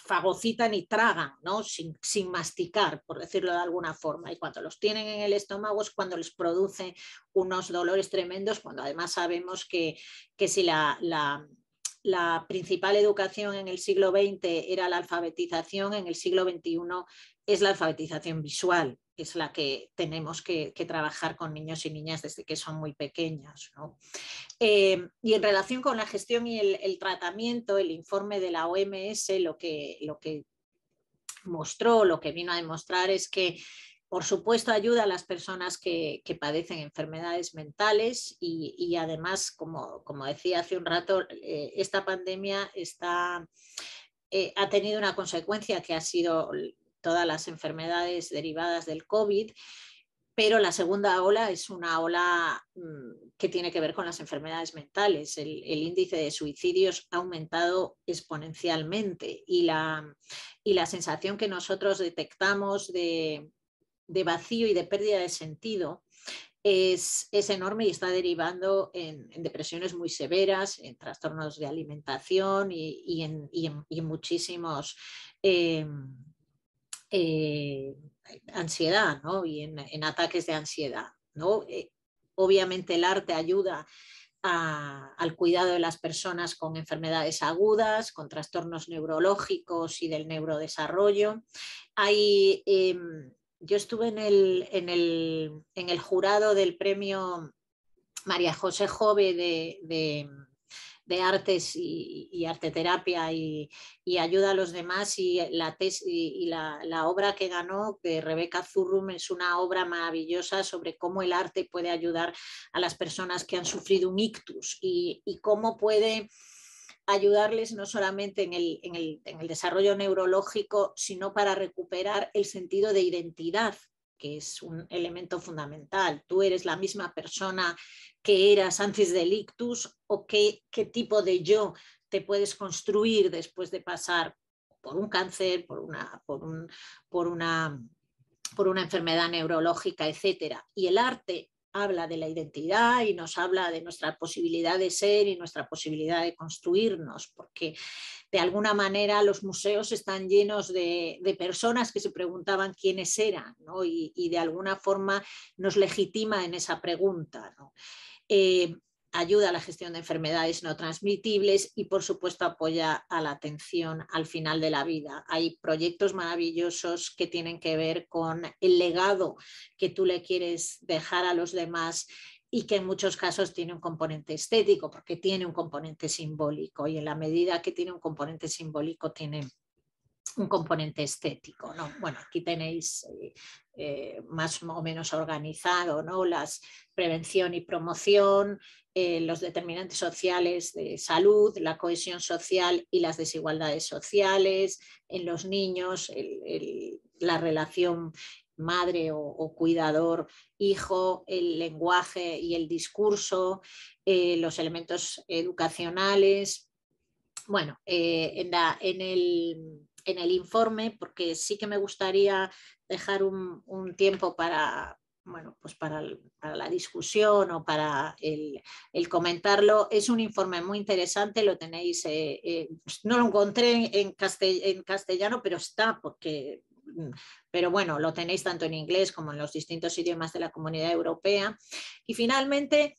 fagocitan y tragan, ¿no? Sin, masticar, por decirlo de alguna forma. Y cuando los tienen en el estómago es cuando les produce unos dolores tremendos, cuando además sabemos que, que si la, la la principal educación en el siglo XX era la alfabetización, en el siglo XXI es la alfabetización visual es la que tenemos que, trabajar con niños y niñas desde que son muy pequeñas, eh, y en relación con la gestión y el, tratamiento, el informe de la OMS lo que, lo que mostró, lo que vino a demostrar es que por supuesto, ayuda a las personas que, padecen enfermedades mentales y, además, como, como, decía hace un rato, eh, esta pandemia está, eh, ha tenido una consecuencia que ha sido todas las enfermedades derivadas del COVID, pero la segunda ola es una ola mm, que tiene que ver con las enfermedades mentales. El, índice de suicidios ha aumentado exponencialmente y la, la sensación que nosotros detectamos de, vacío y de pérdida de sentido es, enorme y está derivando en, depresiones muy severas, en trastornos de alimentación y, en, y, muchísimos em, eh, ansiedad, ¿no? Y en, ataques de ansiedad, ¿no? Eh, obviamente el arte ayuda al cuidado de las personas con enfermedades agudas, con trastornos neurológicos y del neurodesarrollo. Hay, em, yo estuve en el, en, el, jurado del premio María José Jove de de artes y, arteterapia y, ayuda a los demás y la, y, la, obra que ganó de Rebeca Zurrum es una obra maravillosa sobre cómo el arte puede ayudar a las personas que han sufrido un ictus y, cómo puede ayudarles no solamente en el desarrollo neurológico, sino para recuperar el sentido de identidad que es un elemento fundamental. Tú eres la misma persona qué eras antes del ictus o qué, tipo de yo te puedes construir después de pasar por un cáncer, por una, por, una, por una enfermedad neurológica, etc. Y el arte habla de la identidad y nos habla de nuestra posibilidad de ser y nuestra posibilidad de construirnos, porque de alguna manera los museos están llenos de, personas que se preguntaban quiénes eran y, y, de alguna forma nos legitima en esa pregunta. ¿no? Eh, ayuda a la gestión de enfermedades no transmitibles y, por supuesto, apoya a la atención al final de la vida. Hay proyectos maravillosos que tienen que ver con el legado que tú le quieres dejar a los demás y que en muchos casos tiene un componente estético, porque tiene un componente simbólico y en la medida que tiene un componente simbólico tiene un componente estético. Bueno, aquí tenéis eh, eh, más o menos organizado ¿no? las prevención y promoción, eh, los determinantes sociales de salud, la cohesión social y las desigualdades sociales, en los niños, la relación madre o, cuidador, hijo, el lenguaje y el discurso, los elementos educacionales. Bueno, en el en el informe, porque sí que me gustaría dejar un, tiempo para, bueno, pues para, la discusión o para el, comentarlo. Es un informe muy interesante, lo tenéis, eh, eh, no lo encontré en, castellano, pero está porque... Mm, pero bueno, lo tenéis tanto en inglés como en los distintos idiomas de la comunidad europea. Y finalmente,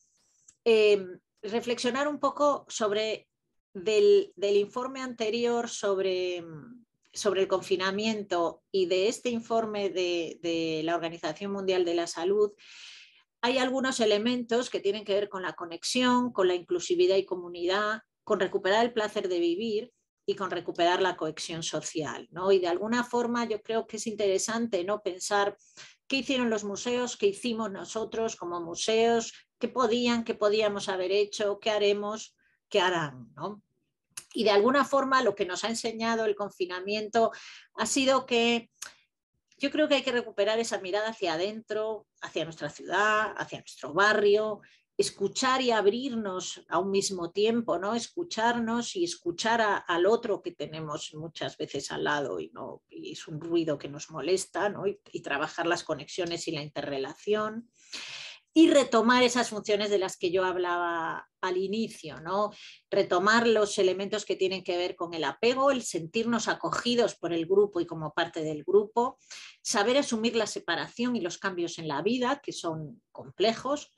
em, reflexionar un poco sobre del informe anterior sobre mm, sobre el confinamiento y de este informe de, la Organización Mundial de la Salud, hay algunos elementos que tienen que ver con la conexión, con la inclusividad y comunidad, con recuperar el placer de vivir y con recuperar la cohesión social. ¿no? Y de alguna forma yo creo que es interesante ¿no? pensar qué hicieron los museos, qué hicimos nosotros como museos, qué podían, qué podíamos haber hecho, qué haremos, qué harán. Y de alguna forma lo que nos ha enseñado el confinamiento ha sido que yo creo que hay que recuperar esa mirada hacia adentro, hacia nuestra ciudad, hacia nuestro barrio, escuchar y abrirnos a un mismo tiempo, ¿no? Escucharnos y escuchar al otro que tenemos muchas veces al lado y, no, es un ruido que nos molesta, y trabajar las conexiones y la interrelación y retomar esas funciones de las que yo hablaba al inicio, ¿no? Retomar los elementos que tienen que ver con el apego, el sentirnos acogidos por el grupo y como parte del grupo, saber asumir la separación y los cambios en la vida, que son complejos,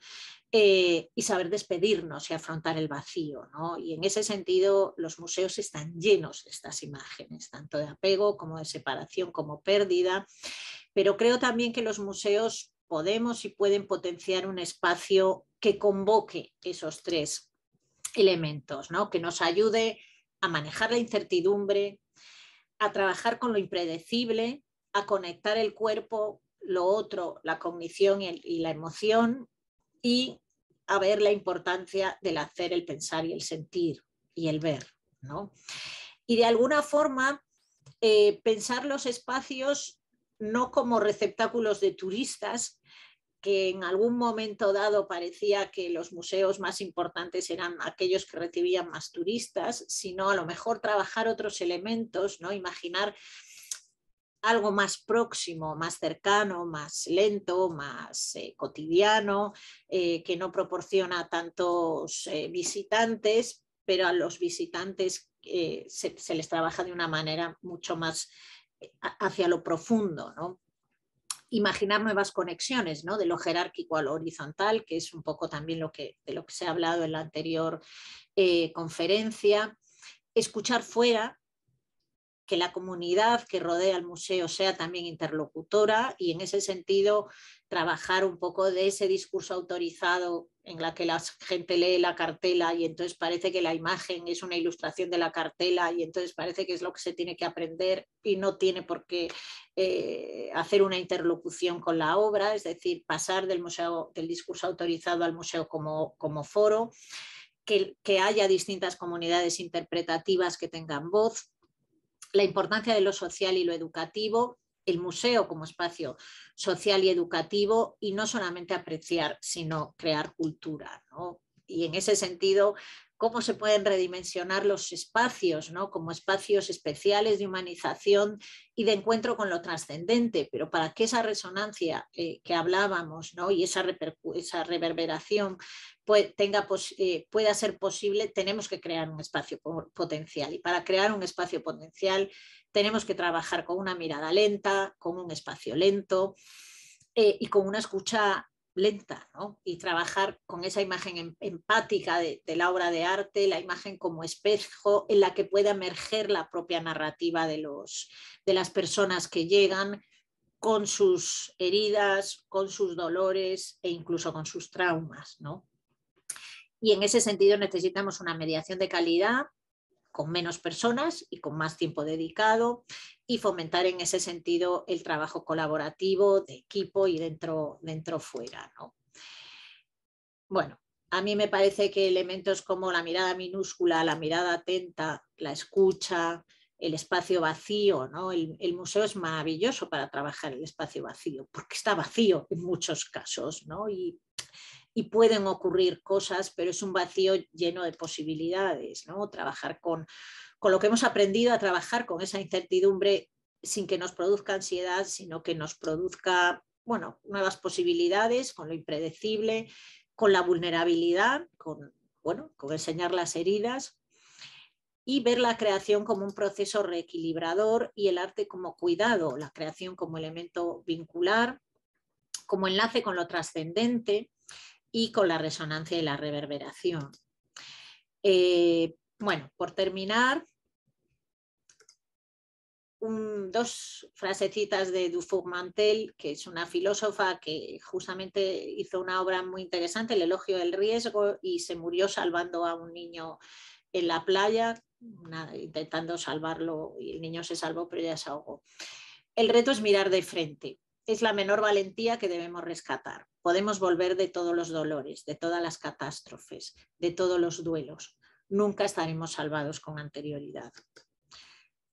eh, y saber despedirnos y afrontar el vacío. ¿no? Y en ese sentido, los museos están llenos de estas imágenes, tanto de apego como de separación, como pérdida. Pero creo también que los museos podemos y pueden potenciar un espacio que convoque esos tres elementos, ¿no? que nos ayude a manejar la incertidumbre, a trabajar con lo impredecible, a conectar el cuerpo, lo otro, la cognición y, la emoción, y a ver la importancia del hacer, el pensar y el sentir y el ver. ¿no? Y de alguna forma, eh, pensar los espacios no como receptáculos de turistas, que en algún momento dado parecía que los museos más importantes eran aquellos que recibían más turistas, sino a lo mejor trabajar otros elementos, ¿no? Imaginar algo más próximo, más cercano, más lento, más eh, cotidiano, eh, que no proporciona tantos eh, visitantes, pero a los visitantes se, les trabaja de una manera mucho más hacia lo profundo, imaginar nuevas conexiones, De lo jerárquico a lo horizontal, que es un poco también lo que, de lo que se ha hablado en la anterior eh, conferencia. Escuchar fuera, que la comunidad que rodea al museo sea también interlocutora y en ese sentido trabajar un poco de ese discurso autorizado en la que la gente lee la cartela y entonces parece que la imagen es una ilustración de la cartela y entonces parece que es lo que se tiene que aprender y no tiene por qué eh, hacer una interlocución con la obra, es decir, pasar del, museo, del discurso autorizado al museo como, foro, que haya distintas comunidades interpretativas que tengan voz, la importancia de lo social y lo educativo, el museo como espacio social y educativo y no solamente apreciar, sino crear cultura. Y en ese sentido, cómo se pueden redimensionar los espacios, como espacios especiales de humanización y de encuentro con lo trascendente, pero para que esa resonancia eh, que hablábamos y esa, reverberación eh, pueda ser posible, tenemos que crear un espacio potencial. Y para crear un espacio potencial tenemos que trabajar con una mirada lenta, con un espacio lento eh, y con una escucha lenta, ¿no? Y trabajar con esa imagen em, empática de, la obra de arte, la imagen como espejo en la que pueda emerger la propia narrativa de, los, de las personas que llegan con sus heridas, con sus dolores e incluso con sus traumas, ¿no? Y en ese sentido necesitamos una mediación de calidad con menos personas y con más tiempo dedicado y fomentar en ese sentido el trabajo colaborativo de equipo y dentro, dentro fuera. Bueno, a mí me parece que elementos como la mirada minúscula, la mirada atenta, la escucha, el espacio vacío, ¿no? El, museo es maravilloso para trabajar el espacio vacío, porque está vacío en muchos casos, ¿no? y pueden ocurrir cosas, pero es un vacío lleno de posibilidades, ¿no? Trabajar con, lo que hemos aprendido a trabajar con esa incertidumbre sin que nos produzca ansiedad, sino que nos produzca, bueno, nuevas posibilidades con lo impredecible, con la vulnerabilidad, con, bueno, con enseñar las heridas y ver la creación como un proceso reequilibrador y el arte como cuidado, la creación como elemento vincular, como enlace con lo trascendente, y con la resonancia y la reverberación. Eh, bueno, por terminar, dos frasecitas de Dufour Mantel, que es una filósofa que justamente hizo una obra muy interesante, El elogio del riesgo, y se murió salvando a un niño en la playa, intentando salvarlo, y el niño se salvó, pero ya se ahogó. El reto es mirar de frente. Es la menor valentía que debemos rescatar podemos volver de todos los dolores, de todas las catástrofes, de todos los duelos. Nunca estaremos salvados con anterioridad.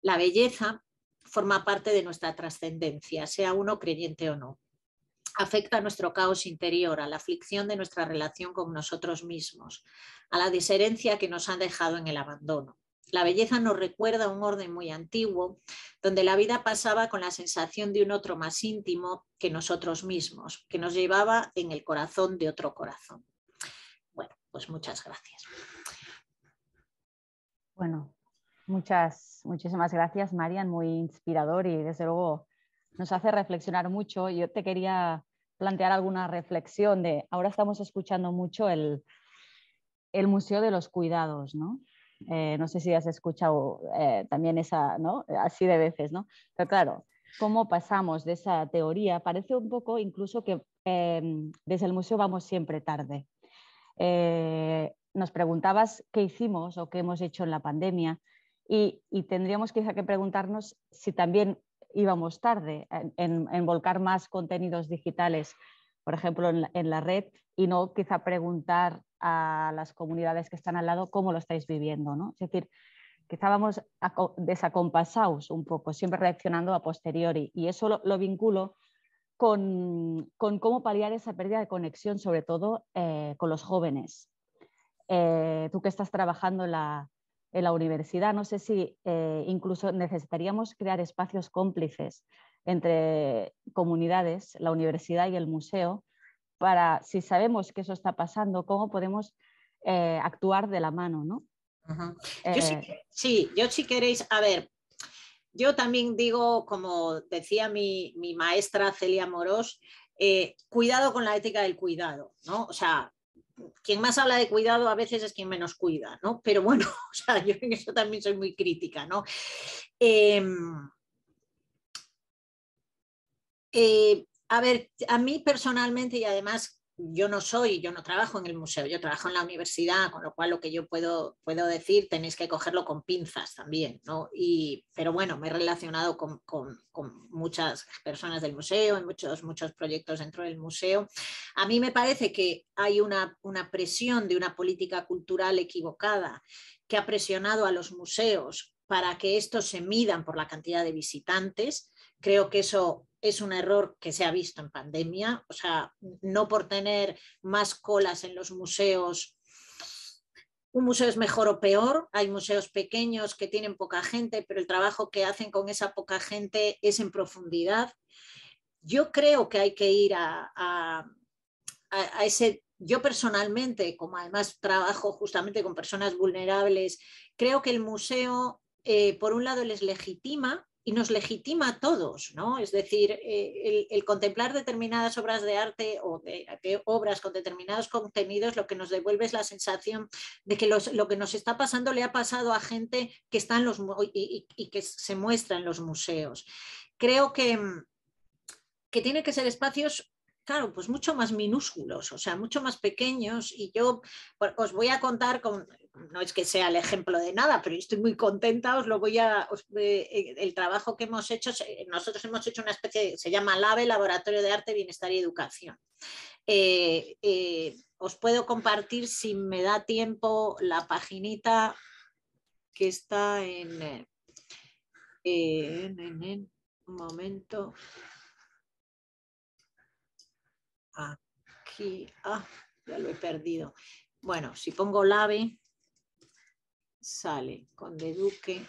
La belleza forma parte de nuestra trascendencia, sea uno creyente o no. Afecta a nuestro caos interior, a la aflicción de nuestra relación con nosotros mismos, a la desherencia que nos han dejado en el abandono. La belleza nos recuerda un orden muy antiguo, donde la vida pasaba con la sensación de un otro más íntimo que nosotros mismos, que nos llevaba en el corazón de otro corazón. Bueno, pues muchas gracias. Bueno, muchas, muchísimas gracias, Marian, muy inspirador y desde luego nos hace reflexionar mucho. Yo te quería plantear alguna reflexión de, ahora estamos escuchando mucho el, el Museo de los Cuidados, ¿no? Eh, no sé si has escuchado eh, también esa, ¿no? Así de veces, ¿no? Pero claro, cómo pasamos de esa teoría, parece un poco incluso que em, desde el museo vamos siempre tarde. Eh, nos preguntabas qué hicimos o qué hemos hecho en la pandemia y, tendríamos quizá que preguntarnos si también íbamos tarde en, en, volcar más contenidos digitales, por ejemplo, en la red y no quizá preguntar a las comunidades que están al lado cómo lo estáis viviendo. ¿no? Es decir, que estábamos desacompasados un poco, siempre reaccionando a posteriori. Y eso lo, vinculo con, cómo paliar esa pérdida de conexión, sobre todo eh, con los jóvenes. Eh, tú que estás trabajando en la, universidad, no sé si eh, incluso necesitaríamos crear espacios cómplices entre comunidades, la universidad y el museo, para, si sabemos que eso está pasando, cómo podemos eh, actuar de la mano, ¿no? Yo eh, sí, yo si queréis, a ver, yo también digo, como decía mi, maestra Celia Moros eh, cuidado con la ética del cuidado, ¿no? O sea, quien más habla de cuidado a veces es quien menos cuida, ¿no? Pero bueno, yo en eso también soy muy crítica, ¿no? Em, a ver, a mí personalmente y además yo no soy, yo no trabajo en el museo, yo trabajo en la universidad, con lo cual lo que yo puedo, puedo decir tenéis que cogerlo con pinzas también, ¿no? Y, pero bueno, me he relacionado con, con, muchas personas del museo, en muchos, muchos proyectos dentro del museo. A mí me parece que hay una, una presión de una política cultural equivocada que ha presionado a los museos para que estos se midan por la cantidad de visitantes. Creo que eso es un error que se ha visto en pandemia, o sea, no por tener más colas en los museos. Un museo es mejor o peor, hay museos pequeños que tienen poca gente, pero el trabajo que hacen con esa poca gente es en profundidad. Yo creo que hay que ir a, a, ese yo personalmente, como además trabajo justamente con personas vulnerables, creo que el museo, eh, por un lado, les legitima y nos legitima a todos, ¿no? Es decir, eh, el, contemplar determinadas obras de arte o de, obras con determinados contenidos lo que nos devuelve es la sensación de que lo que nos está pasando le ha pasado a gente que está en los y, y, que se muestra en los museos. Creo que, que tiene que ser espacios claro, pues mucho más minúsculos, o sea, mucho más pequeños. Y yo os voy a contar con no es que sea el ejemplo de nada, pero estoy muy contenta, os lo voy a, eh, eh, el trabajo que hemos hecho, nosotros hemos hecho una especie, se llama LAVE, Laboratorio de Arte, Bienestar y Educación. Eh, os puedo compartir, si me da tiempo, la paginita que está en, en, en, momento. Aquí, ah, ya lo he perdido. Bueno, si pongo LAVE, Sale, con Duque.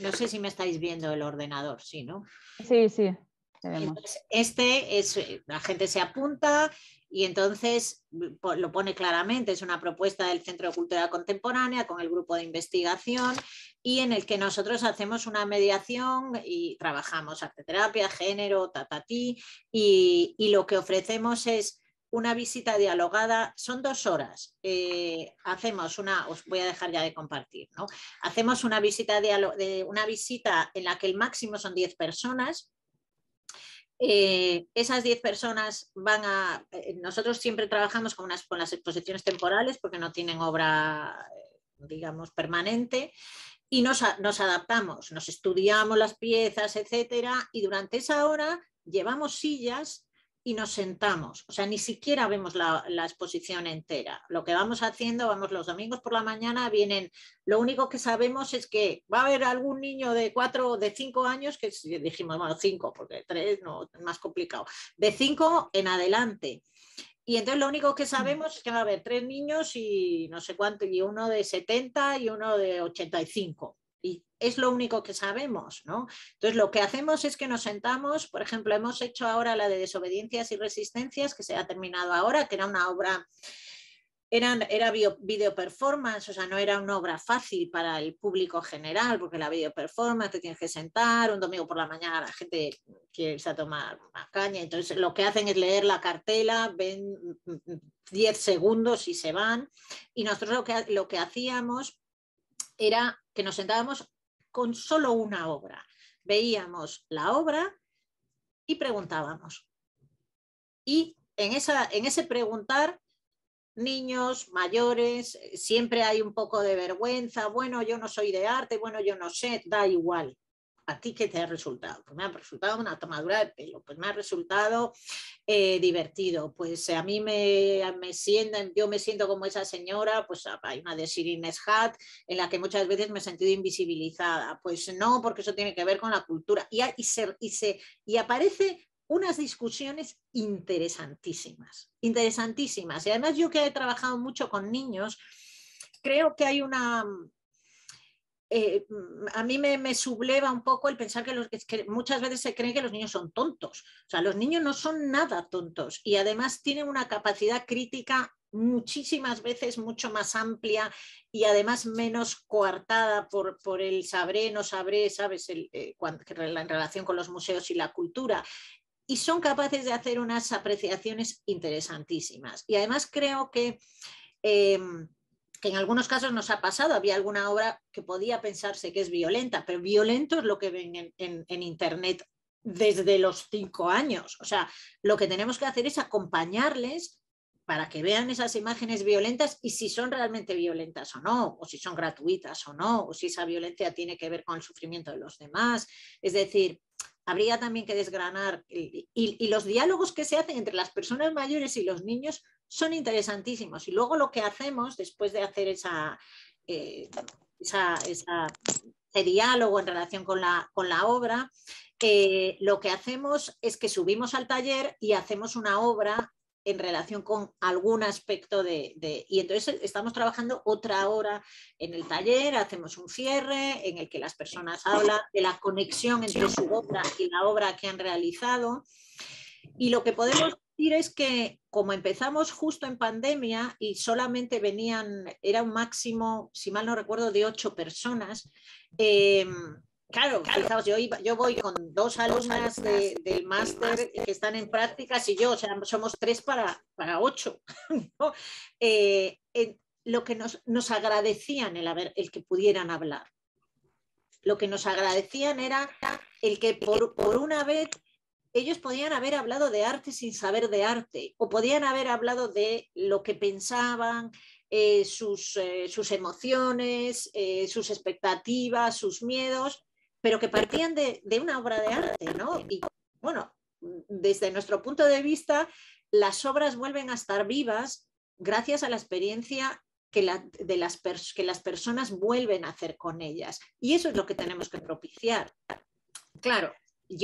No sé si me estáis viendo el ordenador, sí, ¿no? Sí, sí. este es, eh, la gente se apunta y entonces mm, lo pone claramente, es una propuesta del Centro de Cultura Contemporánea con el grupo de investigación y en el que nosotros hacemos una mediación y trabajamos terapia, género, tatatí y, y lo que ofrecemos es una visita dialogada, son dos horas. Eh, hacemos una, os voy a dejar ya de compartir, ¿no? Hacemos una visita, de, una visita en la que el máximo son 10 personas, eh, esas 10 personas van a... Eh, nosotros siempre trabajamos con, unas, con las exposiciones temporales porque no tienen obra, digamos, permanente y nos, adaptamos, nos estudiamos las piezas, etcétera, y durante esa hora llevamos sillas y nos sentamos. O sea, ni siquiera vemos la, exposición entera. Lo que vamos haciendo, vamos los domingos por la mañana, vienen, lo único que sabemos es que va a haber algún niño de 4 o de 5 años, que dijimos, bueno, cinco, porque tres no, es más complicado, de 5 en adelante. Y entonces lo único que sabemos es que va a haber tres niños y no sé cuánto, y uno de 70 y uno de 85. Y es lo único que sabemos, ¿no? Entonces, lo que hacemos es que nos sentamos, por ejemplo, hemos hecho ahora la de desobediencias y resistencias, que se ha terminado ahora, que era una obra era video, performance, o sea, no era una obra fácil para el público general, porque la video performance te tienes que sentar, un domingo por la mañana la gente quiere irse a tomar una caña, entonces lo que hacen es leer la cartela, ven 10 mm, mm, segundos y se van, y nosotros lo que, lo que hacíamos era que nos sentábamos con solo una obra. Veíamos la obra y preguntábamos. Y en, esa, en ese preguntar, niños, mayores, siempre hay un poco de vergüenza, bueno, yo no soy de arte, bueno, yo no sé, da igual a ti qué te ha resultado. Pues me ha resultado una tomadura de pelo, pues me ha resultado eh, divertido, pues a mí me, me yo me siento como esa señora, pues hay una de Sirines Hat en la que muchas veces me he sentido invisibilizada, pues no, porque eso tiene que ver con la cultura y, y aparece unas discusiones interesantísimas, interesantísimas. Y además yo que he trabajado mucho con niños, creo que hay una, eh, mm, a mí me, subleva un poco el pensar que, muchas veces se cree que los niños son tontos. O sea, los niños no son nada tontos y además tienen una capacidad crítica muchísimas veces mucho más amplia y además menos coartada por, el sabré, no sabré, sabes, el, en eh, relación con los museos y la cultura y son capaces de hacer unas apreciaciones interesantísimas. Y además creo que em, que en algunos casos nos ha pasado, había alguna obra que podía pensarse que es violenta, pero violento es lo que ven en, Internet desde los cinco años. O sea, lo que tenemos que hacer es acompañarles para que vean esas imágenes violentas y si son realmente violentas o no, o si son gratuitas o no, o si esa violencia tiene que ver con el sufrimiento de los demás. Es decir, habría también que desgranar y los diálogos que se hacen entre las personas mayores y los niños son interesantísimos. Y luego lo que hacemos después de hacer esa, eh, ese diálogo en relación con la, con la obra, eh, lo que hacemos es que subimos al taller y hacemos una obra en relación con algún aspecto de, Y entonces estamos trabajando otra hora en el taller, hacemos un cierre en el que las personas hablan de la conexión entre su obra y la obra que han realizado. Y lo que podemos es que como empezamos justo en pandemia y solamente venían, era un máximo, si mal no recuerdo, de ocho personas, eh, Claro, Yo, yo, voy con dos alumnas del máster que están en prácticas y yo, o sea, somos tres para, para ocho. Eh, lo que nos, agradecían el, haber, el que pudieran hablar. Lo que nos agradecían era el que por, por una vez ellos podían haber hablado de arte sin saber de arte, o podían haber hablado de lo que pensaban, eh, eh, sus, emociones, eh, sus expectativas, sus miedos, pero que partían de, una obra de arte, ¿no? Y bueno, desde nuestro punto de vista, las obras vuelven a estar vivas gracias a la experiencia que, de las, que las personas vuelven a hacer con ellas. Y eso es lo que tenemos que propiciar. Claro,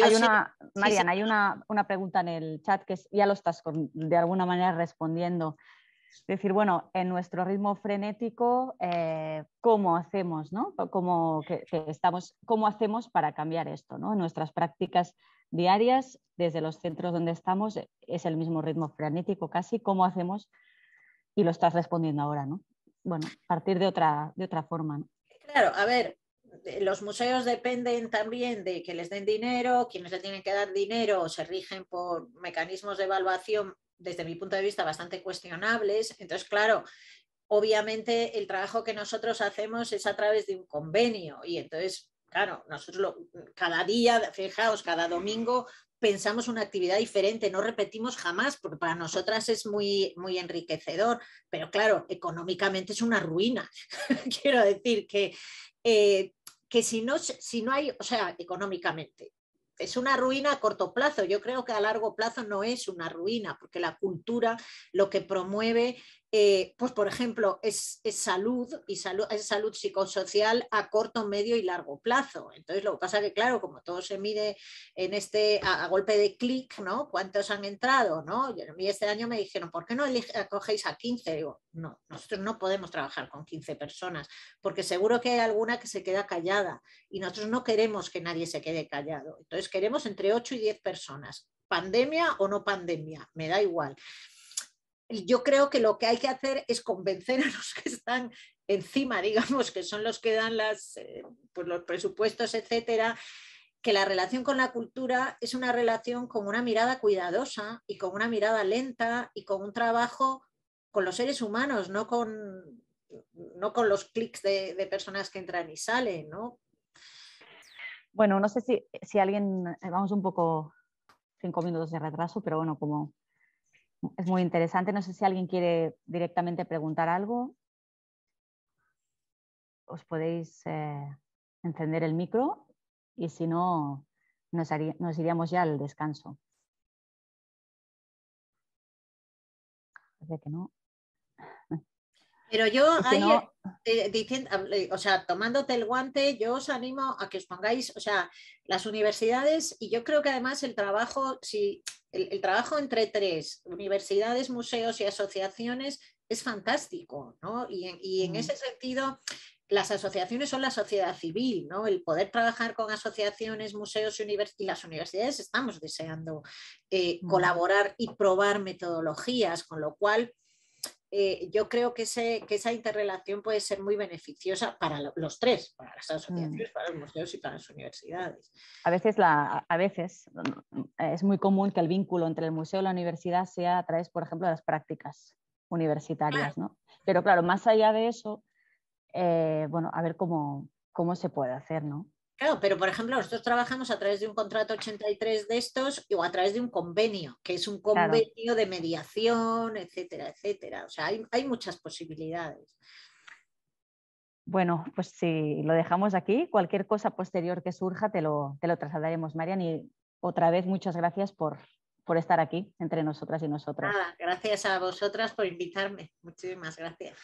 hay una, Mariana, hay una, pregunta en el chat que ya lo estás de alguna manera respondiendo. Es decir, bueno, en nuestro ritmo frenético, eh, ¿cómo hacemos, no? que, estamos, ¿Cómo hacemos para cambiar esto, En nuestras prácticas diarias, desde los centros donde estamos, eh, es el mismo ritmo frenético casi, ¿cómo hacemos? Y lo estás respondiendo ahora, ¿no? Bueno, partir de otra, de otra forma, Claro, a ver, los museos dependen también de que les den dinero, quienes le tienen que dar dinero se rigen por mecanismos de evaluación, desde mi punto de vista, bastante cuestionables. Entonces, claro, obviamente el trabajo que nosotros hacemos es a través de un convenio y entonces, claro, nosotros cada día, fijaos, cada domingo pensamos una actividad diferente, no repetimos jamás, porque para nosotras es muy, muy enriquecedor, pero claro, económicamente es una ruina. Quiero decir que eh, que si no, si no hay, o sea, económicamente, es una ruina a corto plazo. Yo creo que a largo plazo no es una ruina, porque la cultura lo que promueve eh, pues por ejemplo, es, salud y salud, es salud psicosocial a corto, medio y largo plazo. Entonces, lo que pasa que, claro, como todo se mide en este, a, golpe de clic, ¿no? ¿Cuántos han entrado? ¿no? Yo, este año me dijeron, ¿por qué no acogéis a 15? digo, no, nosotros no podemos trabajar con 15 personas, porque seguro que hay alguna que se queda callada y nosotros no queremos que nadie se quede callado. Entonces, queremos entre 8 y 10 personas. Pandemia o no pandemia, me da igual yo creo que lo que hay que hacer es convencer a los que están encima, digamos, que son los que dan las, eh, pues los presupuestos, etcétera, que la relación con la cultura es una relación con una mirada cuidadosa y con una mirada lenta y con un trabajo con los seres humanos, no con, no con los clics de, personas que entran y salen, Bueno, no sé si, si alguien, eh, vamos un poco cinco minutos de retraso, pero bueno, como es muy interesante. No sé si alguien quiere directamente preguntar algo. Os podéis eh, encender el micro y si no, nos, iríamos ya al descanso. Parece que no. Pero yo, este, eh, o sea, tomándote el guante, yo os animo a que os pongáis, o sea, las universidades, y yo creo que además el trabajo, si, el, trabajo entre tres, universidades, museos y asociaciones, es fantástico, ¿no? Y en, ese mm. sentido, las asociaciones son la sociedad civil, ¿no? El poder trabajar con asociaciones, museos y, las universidades estamos deseando eh, mm. colaborar y probar metodologías, con lo cual eh, yo creo que, que esa interrelación puede ser muy beneficiosa para los tres, para las mm. asociaciones, para los museos y para las universidades. A veces, a veces mm, es muy común que el vínculo entre el museo y la universidad sea a través, por ejemplo, de las prácticas universitarias, Pero claro, más allá de eso, eh, bueno, a ver cómo, cómo se puede hacer, ¿no? Claro, pero por ejemplo, nosotros trabajamos a través de un contrato 83 de estos o a través de un convenio, que es un convenio de mediación, etcétera, etcétera. O sea, hay, muchas posibilidades. Bueno, pues si lo dejamos aquí, cualquier cosa posterior que surja te lo, te lo trasladaremos, Marian, y otra vez muchas gracias por, por estar aquí entre nosotras y nosotras. Nada, gracias a vosotras por invitarme. Muchísimas gracias.